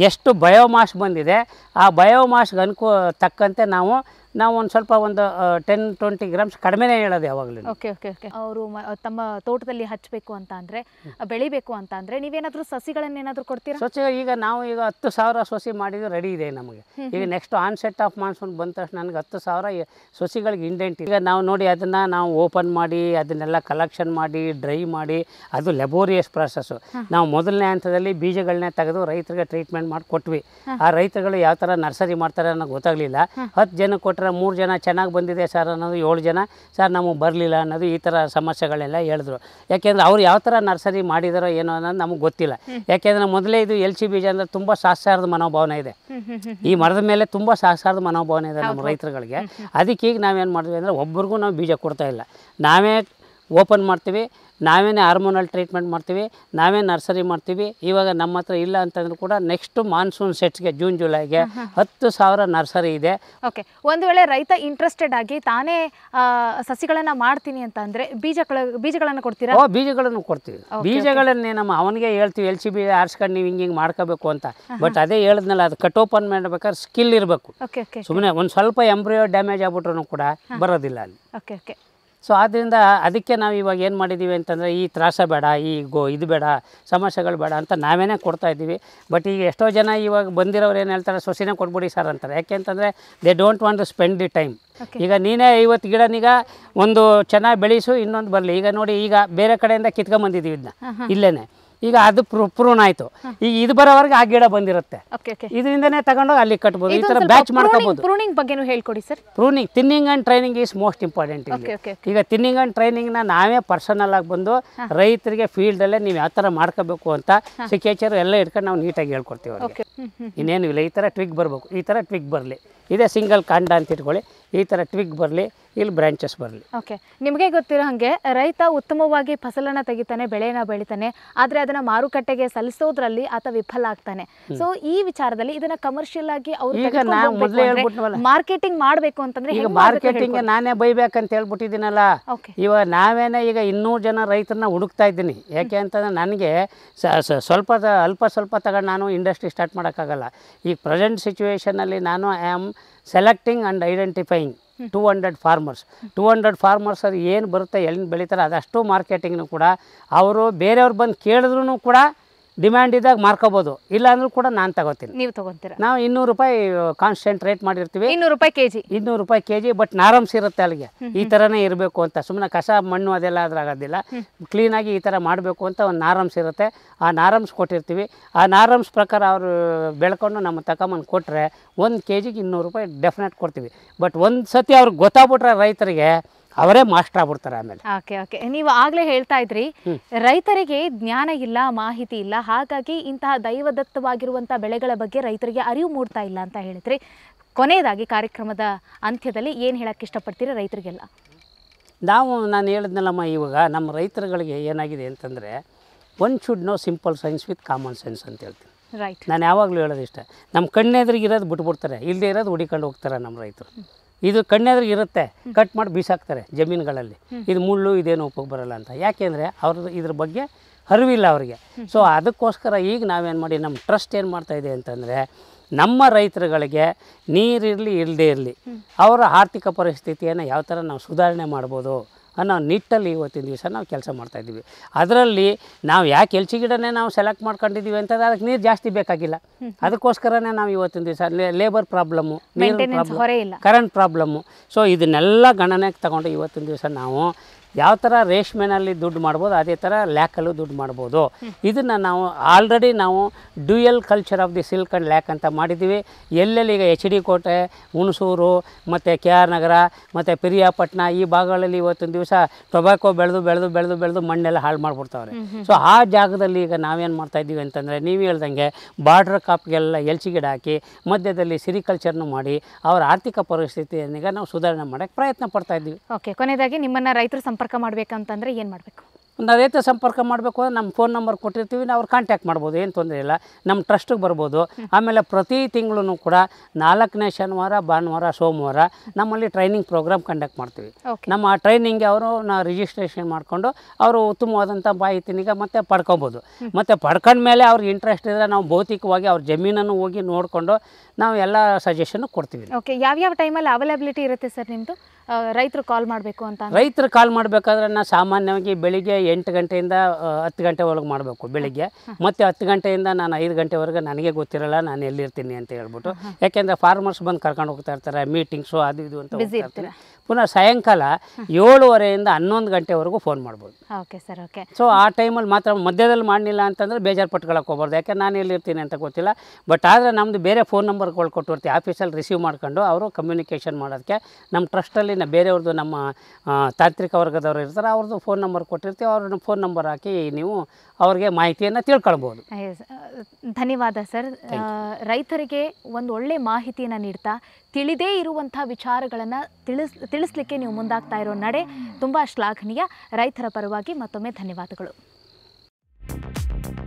ಎಷ್ಟು ಬಯೋಮಾಸ್ ಬಂದಿದೆ ಆ ಬಯೋಮಾಸ್ ಅನ್ಕೋ ತಕ್ಕಂತೆ ನಾವು ನಾವು ಒಂದು ಸ್ವಲ್ಪ ಒಂದು ಟೆನ್ ಟ್ವೆಂಟಿ ಗ್ರಾಮ್ಸ್ ಕಡಿಮೆನೆ ಹೇಳೋದು ಯಾವಾಗಲೂ ಓಕೆ ಓಕೆ ಓಕೆ ಅವರು ತಮ್ಮ ತೋಟದಲ್ಲಿ ಹಚ್ಚಬೇಕು ಅಂತ ಅಂದರೆ ಬೆಳಿಬೇಕು ಅಂತ ಅಂದರೆ ನೀವೇನಾದರೂ ಸಸಿಗಳನ್ನು ಏನಾದರೂ ಕೊಡ್ತೀರಾ ಸಸಿ ಈಗ ನಾವು ಈಗ ಹತ್ತು ಸಾವಿರ ಸಸಿ ಮಾಡಿದ್ರೆ ರೆಡಿ ಇದೆ ನಮಗೆ ಈಗ next onset of monsoon ಬಂದ ತಕ್ಷಣ ನನಗೆ ಹತ್ತು ಸಾವಿರ ಸಸಿಗಳಿಗೆ ಇಂಡೆಂಟ್ ಈಗ ನಾವು ನೋಡಿ ಅದನ್ನು ನಾವು ಓಪನ್ ಮಾಡಿ ಅದನ್ನೆಲ್ಲ ಕಲೆಕ್ಷನ್ ಮಾಡಿ ಡ್ರೈ ಮಾಡಿ ಅದು ಲೆಬೋರಿಯಸ್ ಪ್ರಾಸೆಸ್ಸು ನಾವು ಮೊದಲನೇ ಹಂತದಲ್ಲಿ ಬೀಜಗಳನ್ನೇ ತೆಗೆದು ರೈತರಿಗೆ ಟ್ರೀಟ್ಮೆಂಟ್ ಮಾಡಿ ಕೊಟ್ವಿ ಆ ರೈತರುಗಳು ಯಾವ ಥರ ನರ್ಸರಿ ಮಾಡ್ತಾರೆ ಅನ್ನೋ ಗೊತ್ತಾಗಲಿಲ್ಲ ಹತ್ತು ಜನ ಕೊಟ್ಟು ಕೊಟ್ಟರೆ ಮೂರು ಜನ ಚೆನ್ನಾಗಿ ಬಂದಿದೆ ಸರ್ ಅನ್ನೋದು ಏಳು ಜನ ಸರ್ ನಮಗೆ ಬರಲಿಲ್ಲ ಅನ್ನೋದು ಈ ಥರ ಸಮಸ್ಯೆಗಳೆಲ್ಲ ಹೇಳಿದ್ರು ಯಾಕೆಂದರೆ ಅವ್ರು ಯಾವ ಥರ ನರ್ಸರಿ ಮಾಡಿದಾರೋ ಏನೋ ಅನ್ನೋದು ನಮಗೆ ಗೊತ್ತಿಲ್ಲ ಯಾಕೆಂದರೆ ಮೊದಲೇ ಇದು ಎಲ್ ಸಿ ಬೀಜ ಅಂದರೆ ತುಂಬ ಸಹಸಾರದ ಮನೋಭಾವನೆ ಇದೆ ಈ ಮರದ ಮೇಲೆ ತುಂಬ ಸಹಸಾರದ ಮನೋಭಾವನೆ ಇದೆ ನಮ್ಮ ರೈತರುಗಳಿಗೆ ಅದಕ್ಕೀಗ ನಾವೇನು ಮಾಡಿದ್ವಿ ಅಂದರೆ ಒಬ್ರಿಗೂ ನಾವು ಬೀಜ ಕೊಡ್ತಾ ಇಲ್ಲ ನಾವೇ ಓಪನ್ ಮಾಡ್ತೀವಿ ನಾವೇನೇ ಹಾರ್ಮೋನಲ್ ಟ್ರೀಟ್ಮೆಂಟ್ ಮಾಡ್ತೀವಿ ನಾವೇ ನರ್ಸರಿ ಮಾಡ್ತೀವಿ ಇವಾಗ ನಮ್ಮ ಹತ್ರ ಇಲ್ಲ ಅಂತಂದ್ರೂ ಕೂಡ ನೆಕ್ಸ್ಟ್ ಮಾನ್ಸೂನ್ ಸೆಟ್ಸ್ಗೆ ಜೂನ್ ಜುಲೈಗೆ ಹತ್ತು ಸಾವಿರ ನರ್ಸರಿ ಇದೆ ಓಕೆ ಒಂದು ವೇಳೆ ರೈತ ಇಂಟ್ರೆಸ್ಟೆಡ್ ಆಗಿ ತಾನೇ ಸಸಿಗಳನ್ನು ಮಾಡ್ತೀನಿ ಅಂತ ಅಂದರೆ ಬೀಜಗಳ ಬೀಜಗಳನ್ನು ಕೊಡ್ತೀರಾ ಬೀಜಗಳನ್ನು ಕೊಡ್ತೀವಿ ಬೀಜಗಳನ್ನೇ ನಮ್ಮ ಅವನಿಗೆ ಹೇಳ್ತೀವಿ ಎಲ್ ಸಿ ಬಿ ಆರಿಸ್ಕೊಂಡು ನೀವು ಹಿಂಗೆ ಹಿಂಗೆ ಮಾಡ್ಕೋಬೇಕು ಅಂತ ಬಟ್ ಅದೇ ಹೇಳಿದ್ನಲ್ಲ ಅದು ಕಟ್ ಓಪನ್ ಮಾಡ್ಬೇಕಾದ್ರೆ ಸ್ಕಿಲ್ ಇರಬೇಕು ಸುಮ್ಮನೆ ಒಂದು ಸ್ವಲ್ಪ ಎಂಬ್ರಿಯೋ ಡ್ಯಾಮೇಜ್ ಆಗ್ಬಿಟ್ರು ಕೂಡ ಬರೋದಿಲ್ಲ ಅಲ್ಲಿ ಓಕೆ ಓಕೆ ಸೊ ಆದ್ದರಿಂದ ಅದಕ್ಕೆ ನಾವು ಇವಾಗ ಏನು ಮಾಡಿದ್ದೀವಿ ಅಂತಂದರೆ ಈ ತ್ರಾಸ ಬೇಡ ಈ ಗೋ ಇದು ಬೇಡ ಸಮಸ್ಯೆಗಳು ಬೇಡ ಅಂತ ನಾವೇನೇ ಕೊಡ್ತಾ ಇದ್ದೀವಿ ಬಟ್ ಈಗ ಎಷ್ಟೋ ಜನ ಇವಾಗ ಬಂದಿರೋರು ಏನು ಹೇಳ್ತಾರೆ ಸೊಸಿನೇ ಕೊಟ್ಬಿಡಿ ಸರ್ ಅಂತಾರೆ ಯಾಕೆಂತಂದರೆ they don't want to spend the time ಈಗ ನೀನೇ ಇವತ್ತು ಗಿಡನೀಗ ಒಂದು ಚೆನ್ನಾಗಿ ಬೆಳೆಸು ಇನ್ನೊಂದು ಬರಲಿ ಈಗ ನೋಡಿ ಈಗ ಬೇರೆ ಕಡೆಯಿಂದ ಕಿತ್ಕೊಂಬಂದಿದ್ದೀವಿ ಇದನ್ನ ಇಲ್ಲೇ ಈಗ ಅದು ಪ್ರೂನ್ ಆಯ್ತು ಈಗ ಇದು ಬರೋವರೆಗೆ ಆ ಗಿಡ ಬಂದಿರುತ್ತೆ ಇದರಿಂದನೇ ತಗೊಂಡು ಅಲ್ಲಿ ಕಟ್ಬೋದು ಈ ತರ ಬ್ಯಾಚ್ ಮಾಡ್ಕೋಬಹುದು ಪ್ರೂನಿಂಗ್ ಬಗ್ಗೆನೂ ಹೇಳ್ಕೊಡಿ sir pruning thinning and training is most important ಈಗ ತಿನ್ನಿಂಗ್ ಅಂಡ್ ಟ್ರೈನಿಂಗ್ ನ ನಾವೇ ಪರ್ಸನಲ್ ಆಗಿ ಬಂದು ರೈತರಿಗೆ ಫೀಲ್ಡ್ ಅಲ್ಲೇ ನೀವು ಯಾವ ತರ ಮಾಡ್ಕೋಬೇಕು ಅಂತ ಸಿಗ್ನೇಚರ್ ಎಲ್ಲ ಇಟ್ಕೊಂಡು ನಾವು ನೀಟಾಗಿ ಹೇಳ್ಕೊಡ್ತೀವಿ ಇನ್ನೇನು ಇಲ್ಲ ಈ ತರ ಟ್ವಿಕ್ ಬರಬೇಕು ಈ ತರ ಟ್ವಿಕ್ ಬರಲಿ ಇದೇ ಸಿಂಗಲ್ ಕಾಂಡ ಅಂತ ಇಟ್ಕೊಳ್ಳಿ ಈ ಥರ ಟ್ವಿಗ್ ಬರಲಿ ಇಲ್ಲಿ ಬ್ರಾಂಚಸ್ ಬರಲಿ ಓಕೆ ನಿಮಗೆ ಗೊತ್ತಿರೋ ಹಾಗೆ ರೈತ ಉತ್ತಮವಾಗಿ ಫಸಲನ್ನು ತೆಗಿತಾನೆ ಬೆಳೆಯನ್ನು ಬೆಳಿತಾನೆ ಆದರೆ ಅದನ್ನು ಮಾರುಕಟ್ಟೆಗೆ ಸಲ್ಲಿಸೋದ್ರಲ್ಲಿ ಆತ ವಿಫಲ ಆಗ್ತಾನೆ ಸೊ ಈ ವಿಚಾರದಲ್ಲಿ ಇದನ್ನ ಕಮರ್ಷಿಯಲ್ ಆಗಿ ಮಾರ್ಕೆಟಿಂಗ್ ಮಾಡಬೇಕು ಅಂತಂದ್ರೆ ಈಗ ಮಾರ್ಕೆಟಿಂಗ್ ನಾನೇ ಬೈಬೇಕಂತ ಹೇಳ್ಬಿಟ್ಟಿದ್ದೀನಲ್ಲ ಇವಾಗ ನಾವೇನೇ ಈಗ ಇನ್ನೂರು ಜನ ರೈತರನ್ನ ಹುಡುಕ್ತಾ ಇದ್ದೀನಿ ಯಾಕೆ ಅಂತಂದ್ರೆ ನನಗೆ ಸ್ವಲ್ಪ ಅಲ್ಪ ಸ್ವಲ್ಪ ತಗೊಂಡು ನಾನು ಇಂಡಸ್ಟ್ರಿ ಸ್ಟಾರ್ಟ್ ಮಾಡೋಕ್ಕಾಗಲ್ಲ ಈಗ ಪ್ರೆಸೆಂಟ್ ಸಿಚುವೇಶನಲ್ಲಿ ನಾನು am selecting and identifying two hundred farmers two hundred farmers ಏನು ಬರುತ್ತೆ ಎಲ್ಲಿ ಬೆಳೀತಾರೆ ಅದಷ್ಟು ಮಾರ್ಕೆಟಿಂಗ್ನು ಕೂಡ ಅವರು ಬೇರೆಯವ್ರು ಬಂದು ಕೇಳಿದ್ರೂ ಕೂಡ ಡಿಮ್ಯಾಂಡ್ ಇದ್ದಾಗ ಮಾರ್ಕೋಬಹುದು ಇಲ್ಲ ಅಂದ್ರೂ ಕೂಡ ನಾನು ತಗೋತೀನಿ ನೀವು ತಗೋತೀರಾ ನಾವು ಇನ್ನೂರು ರೂಪಾಯಿ ಕಾನ್ಸ್ಟೆಂಟ್ ರೇಟ್ ಮಾಡಿರ್ತೀವಿ ಇನ್ನೂರು ರೂಪಾಯಿ ಕೆ ಜಿ ಇನ್ನೂರು ರೂಪಾಯಿ ಕೆ ಜಿ ಬಟ್ ನಾರಾಮ್ಸ್ ಇರುತ್ತೆ ಅಲ್ಲಿಗೆ ಈ ಥರನೇ ಇರಬೇಕು ಅಂತ ಸುಮ್ಮನೆ ಕಸ ಮಣ್ಣು ಅದೆಲ್ಲ ಅದ್ರಾಗೋದಿಲ್ಲ ಕ್ಲೀನಾಗಿ ಈ ಥರ ಮಾಡಬೇಕು ಅಂತ ಒಂದು ನಾರಮ್ಸ್ ಇರುತ್ತೆ ಆ ನಾರಮ್ಸ್ ಕೊಟ್ಟಿರ್ತೀವಿ ಆ ನಾರಮ್ಸ್ ಪ್ರಕಾರ ಅವರು ಬೆಳ್ಕೊಂಡು ನಮ್ಮ ತಗೊಂಬಂದು ಕೊಟ್ಟರೆ ಒಂದು ಕೆ ಜಿಗೆ ಇನ್ನೂರು ರೂಪಾಯಿ ಡೆಫಿನೆಟ್ ಕೊಡ್ತೀವಿ ಬಟ್ ಒಂದು ಸತಿ ಅವ್ರಿಗೆ ಗೊತ್ತಾಗ್ಬಿಟ್ರೆ ರೈತರಿಗೆ ಅವರೇ ಮಾಸ್ಟರ್ ಆಗ್ಬಿಡ್ತಾರೆ ಆಮೇಲೆ ಓಕೆ ಓಕೆ ನೀವು ಆಗಲೇ ಹೇಳ್ತಾ ಇದ್ರಿ ರೈತರಿಗೆ ಜ್ಞಾನ ಇಲ್ಲ ಮಾಹಿತಿ ಇಲ್ಲ ಹಾಗಾಗಿ ಇಂತಹ ದೈವದತ್ತವಾಗಿರುವಂಥ ಬೆಳೆಗಳ ಬಗ್ಗೆ ರೈತರಿಗೆ ಅರಿವು ಮೂಡ್ತಾ ಇಲ್ಲ ಅಂತ ಹೇಳಿದ್ರಿ ಕೊನೆಯದಾಗಿ ಕಾರ್ಯಕ್ರಮದ ಅಂತ್ಯದಲ್ಲಿ ಏನು ಹೇಳಕ್ಕೆ ಇಷ್ಟಪಡ್ತೀರಿ ರೈತರಿಗೆಲ್ಲ ನಾವು ನಾನು ಹೇಳಿದ್ನಲ್ಲಮ್ಮ ಇವಾಗ ನಮ್ಮ ರೈತರುಗಳಿಗೆ ಏನಾಗಿದೆ ಅಂತಂದರೆ one should know simple science with common sense ಅಂತ ಹೇಳ್ತೀನಿ ರೈಟ್ ನಾನು ಯಾವಾಗಲೂ ಹೇಳೋದು ಇಷ್ಟ ನಮ್ಮ ಕಣ್ಣೆದ್ರಿಗೆ ಇರೋದು ಬಿಟ್ಬಿಡ್ತಾರೆ ಇಲ್ಲದೆ ಇರೋದು ಹುಡಿಕೊಂಡು ಹೋಗ್ತಾರೆ ನಮ್ಮ ರೈತರು ಇದು ಕಣ್ಣೆದ್ರಿ ಇರುತ್ತೆ ಕಟ್ ಮಾಡಿ ಬೀಸಾಕ್ತಾರೆ ಜಮೀನುಗಳಲ್ಲಿ ಇದು ಮುಳ್ಳು ಇದೇನು ಉಪಯೋಗ ಬರಲ್ಲ ಅಂತ ಯಾಕೆಂದರೆ ಅವ್ರದ್ದು ಇದ್ರ ಬಗ್ಗೆ ಅರಿವಿಲ್ಲ ಅವರಿಗೆ ಸೊ ಅದಕ್ಕೋಸ್ಕರ ಈಗ ನಾವೇನು ಮಾಡಿ ನಮ್ಮ ಟ್ರಸ್ಟ್ ಏನು ಮಾಡ್ತಾಯಿದೆ ಅಂತಂದರೆ ನಮ್ಮ ರೈತರುಗಳಿಗೆ ನೀರಿರಲಿ ಇಲ್ಲದೇ ಇರಲಿ ಅವರ ಆರ್ಥಿಕ ಪರಿಸ್ಥಿತಿಯನ್ನು ಯಾವ ಥರ ನಾವು ಸುಧಾರಣೆ ಮಾಡ್ಬೋದು ಅನ್ನೋ ನಿಟ್ಟಲ್ಲಿ ಇವತ್ತಿನ ದಿವಸ ನಾವು ಕೆಲಸ ಮಾಡ್ತಾಯಿದ್ದೀವಿ ಅದರಲ್ಲಿ ನಾವು ಯಾಕೆ ಎಲ್ಚಿ ಗಿಡನೇ ನಾವು ಸೆಲೆಕ್ಟ್ ಮಾಡ್ಕೊಂಡಿದ್ದೀವಿ ಅಂತಂದ್ರೆ ಅದಕ್ಕೆ ನೀರು ಜಾಸ್ತಿ ಬೇಕಾಗಿಲ್ಲ ಅದಕ್ಕೋಸ್ಕರನೇ ನಾವು ಇವತ್ತಿನ ದಿವಸ ಲೇಬರ್ ಪ್ರಾಬ್ಲಮ್ಮು ನೀರಿನ ಪ್ರಾಬ್ಲಮ್ ಕರೆಂಟ್ ಪ್ರಾಬ್ಲಮ್ಮು ಸೊ ಇದನ್ನೆಲ್ಲ ಗಣನೆಗೆ ತಗೊಂಡು ಇವತ್ತಿನ ದಿವಸ ನಾವು ಯಾವ ಥರ ರೇಷ್ಮೆನಲ್ಲಿ ದುಡ್ಡು ಮಾಡ್ಬೋದು ಅದೇ ಥರ ಲ್ಯಾಕಲ್ಲೂ ದುಡ್ಡು ಮಾಡ್ಬೋದು ಇದನ್ನು ನಾವು ಆಲ್ರೆಡಿ ನಾವು dual culture of the silk and lac ಅಂತ ಮಾಡಿದ್ದೀವಿ ಎಲ್ಲೆಲ್ಲಿ ಈಗ ಎಚ್ ಡಿ ಕೋಟೆ ಹುಣಸೂರು ಮತ್ತು ಕೆ ಆರ್ ನಗರ ಮತ್ತು ಪಿರಿಯಾಪಟ್ಟಣ ಈ ಭಾಗಗಳಲ್ಲಿ ಇವತ್ತೊಂದು ದಿವಸ ಟೊಬ್ಯಾಕೋ ಬೆಳೆದು ಬೆಳೆದು ಬೆಳೆದು ಬೆಳೆದು ಮಣ್ಣೆಲ್ಲ ಹಾಳು ಮಾಡಿಬಿಡ್ತಾವ್ರೆ ಸೊ ಆ ಜಾಗದಲ್ಲಿ ಈಗ ನಾವೇನು ಮಾಡ್ತಾ ಇದ್ದೀವಿ ಅಂತಂದರೆ ನೀವು ಹೇಳ್ದಂಗೆ ಬಾರ್ಡ್ರ್ ಕಾಪ್ಗೆಲ್ಲ ಎಲ್ಚಿ ಗಿಡ ಹಾಕಿ ಮಧ್ಯದಲ್ಲಿ ಸಿರಿಕಲ್ಚರ್ನು ಮಾಡಿ ಅವರ ಆರ್ಥಿಕ ಈಗ ನಾವು ಸುಧಾರಣೆ ಮಾಡೋಕ್ಕೆ ಪ್ರಯತ್ನ ಪಡ್ತಾ ಇದ್ದೀವಿ ಓಕೆ ಕೊನೆಯದಾಗಿ ನಿಮ್ಮನ್ನು ರೈತರು ಸಂಪರ್ಕ ಮಾಡಬೇಕಂತಂದರೆ ಏನು ಮಾಡಬೇಕು ಒಂದು ಅದೇ ಸಂಪರ್ಕ ಮಾಡಬೇಕು ಅಂದರೆ ನಮ್ಮ ಫೋನ್ ನಂಬರ್ ಕೊಟ್ಟಿರ್ತೀವಿ ನಾವು ಅವ್ರು ಕಾಂಟ್ಯಾಕ್ಟ್ ಮಾಡ್ಬೋದು ಏನು ತೊಂದರೆ ಇಲ್ಲ ನಮ್ಮ ಟ್ರಸ್ಟಿಗೆ ಬರ್ಬೋದು ಆಮೇಲೆ ಪ್ರತಿ ತಿಂಗಳೂ ಕೂಡ ನಾಲ್ಕನೇ ಶನಿವಾರ ಭಾನುವಾರ ಸೋಮವಾರ ನಮ್ಮಲ್ಲಿ ಟ್ರೈನಿಂಗ್ ಪ್ರೋಗ್ರಾಮ್ ಕಂಡಕ್ಟ್ ಮಾಡ್ತೀವಿ ನಮ್ಮ ಆ ಟ್ರೈನಿಂಗ್ಗೆ ಅವರು ನಾವು ರಿಜಿಸ್ಟ್ರೇಷನ್ ಮಾಡಿಕೊಂಡು ಅವರು ಉತ್ತಮವಾದಂಥ ಮಾಹಿತಿನಿಗೆ ಮತ್ತೆ ಪಡ್ಕೊಬೋದು ಮತ್ತು ಮೇಲೆ ಅವ್ರಿಗೆ ಇಂಟ್ರೆಸ್ಟ್ ಇದ್ದರೆ ನಾವು ಭೌತಿಕವಾಗಿ ಅವ್ರ ಜಮೀನನ್ನು ಹೋಗಿ ನೋಡಿಕೊಂಡು ನಾವು ಎಲ್ಲ ಸಜೆಷನ್ನು ಕೊಡ್ತೀವಿ ಓಕೆ ಯಾವ್ಯಾವ ಟೈಮಲ್ಲಿ ಅವೈಲಬಿಲಿಟಿ ಇರುತ್ತೆ ಸರ್ ನಿಮ್ಮದು ರೈತರು ಕಾಲ್ ಮಾಡಬೇಕು ಅಂತ ರೈತರು ಕಾಲ್ ಮಾಡಬೇಕಾದ್ರೆ ನಾ ಸಾಮಾನ್ಯವಾಗಿ ಬೆಳಿಗ್ಗೆ ಎಂಟು ಗಂಟೆಯಿಂದ ಹತ್ತು ಗಂಟೆ ಒಳಗೆ ಮಾಡಬೇಕು ಬೆಳಿಗ್ಗೆ ಮತ್ತು ಹತ್ತು ಗಂಟೆಯಿಂದ ನಾನು ಐದು ಗಂಟೆವರೆಗೆ ನನಗೆ ಗೊತ್ತಿರಲ್ಲ ನಾನು ಎಲ್ಲಿರ್ತೀನಿ ಅಂತ ಹೇಳ್ಬಿಟ್ಟು ಯಾಕೆಂದರೆ ಫಾರ್ಮರ್ಸ್ ಬಂದು ಕರ್ಕೊಂಡು ಹೋಗ್ತಾ ಇರ್ತಾರೆ ಮೀಟಿಂಗ್ಸು ಅದು ಇದು ಅಂತ ಪುನಃ ಸಾಯಂಕಾಲ ಏಳುವರೆಯಿಂದ ಹನ್ನೊಂದು ಗಂಟೆವರೆಗೂ ಫೋನ್ ಮಾಡ್ಬೋದು ಓಕೆ ಸರ್ ಓಕೆ ಸೊ ಆ ಟೈಮಲ್ಲಿ ಮಾತ್ರ ಮಧ್ಯದಲ್ಲಿ ಮಾಡಲಿಲ್ಲ ಅಂತಂದರೆ ಬೇಜಾರು ಪಟ್ಕೊಳಕ್ಕೆ ಹೋಗ್ಬಾರ್ದು ಯಾಕೆ ನಾನು ಎಲ್ಲಿರ್ತೀನಿ ಅಂತ ಗೊತ್ತಿಲ್ಲ ಬಟ್ ಆದರೆ ನಮ್ಮದು ಬೇರೆ ಫೋನ್ ನಂಬರ್ಗಳು ಕೊಟ್ಟಿರ್ತೀವಿ ಆಫೀಸಲ್ಲಿ ರಿಸೀವ್ ಮಾಡ್ಕೊಂಡು ಅವರು ಕಮ್ಯುನಿಕೇಷನ್ ಮಾಡೋದಕ್ಕೆ ನಮ್ಮ ಟ್ರಸ್ಟಲ್ಲಿ ಬೇರೆಯವ್ರದ್ದು ನಮ್ಮ ತಾಂತ್ರಿಕ ವರ್ಗದವರು ಇರ್ತಾರೆ ಅವ್ರದ್ದು ಫೋನ್ ನಂಬರ್ ಕೊಟ್ಟಿರ್ತೀವಿ ಅವ್ರನ್ನ ಫೋನ್ ನಂಬರ್ ಹಾಕಿ ನೀವು ಅವ್ರಿಗೆ ಮಾಹಿತಿಯನ್ನು ತಿಳ್ಕೊಳ್ಬೋದು ಧನ್ಯವಾದ ಸರ್ ರೈತರಿಗೆ ಒಂದು ಒಳ್ಳೆ ಮಾಹಿತಿಯನ್ನು ನೀಡ್ತಾ ತಿಳಿದೇ ಇರುವಂತಹ ವಿಚಾರಗಳನ್ನು ತಿಳಿಸ್ ತಿಳಿಸಲಿಕ್ಕೆ ನೀವು ಮುಂದಾಗ್ತಾ ಇರೋ ನಡೆ ತುಂಬಾ ಶ್ಲಾಘನೀಯ ರೈತರ ಪರವಾಗಿ ಮತ್ತೊಮ್ಮೆ ಧನ್ಯವಾದಗಳು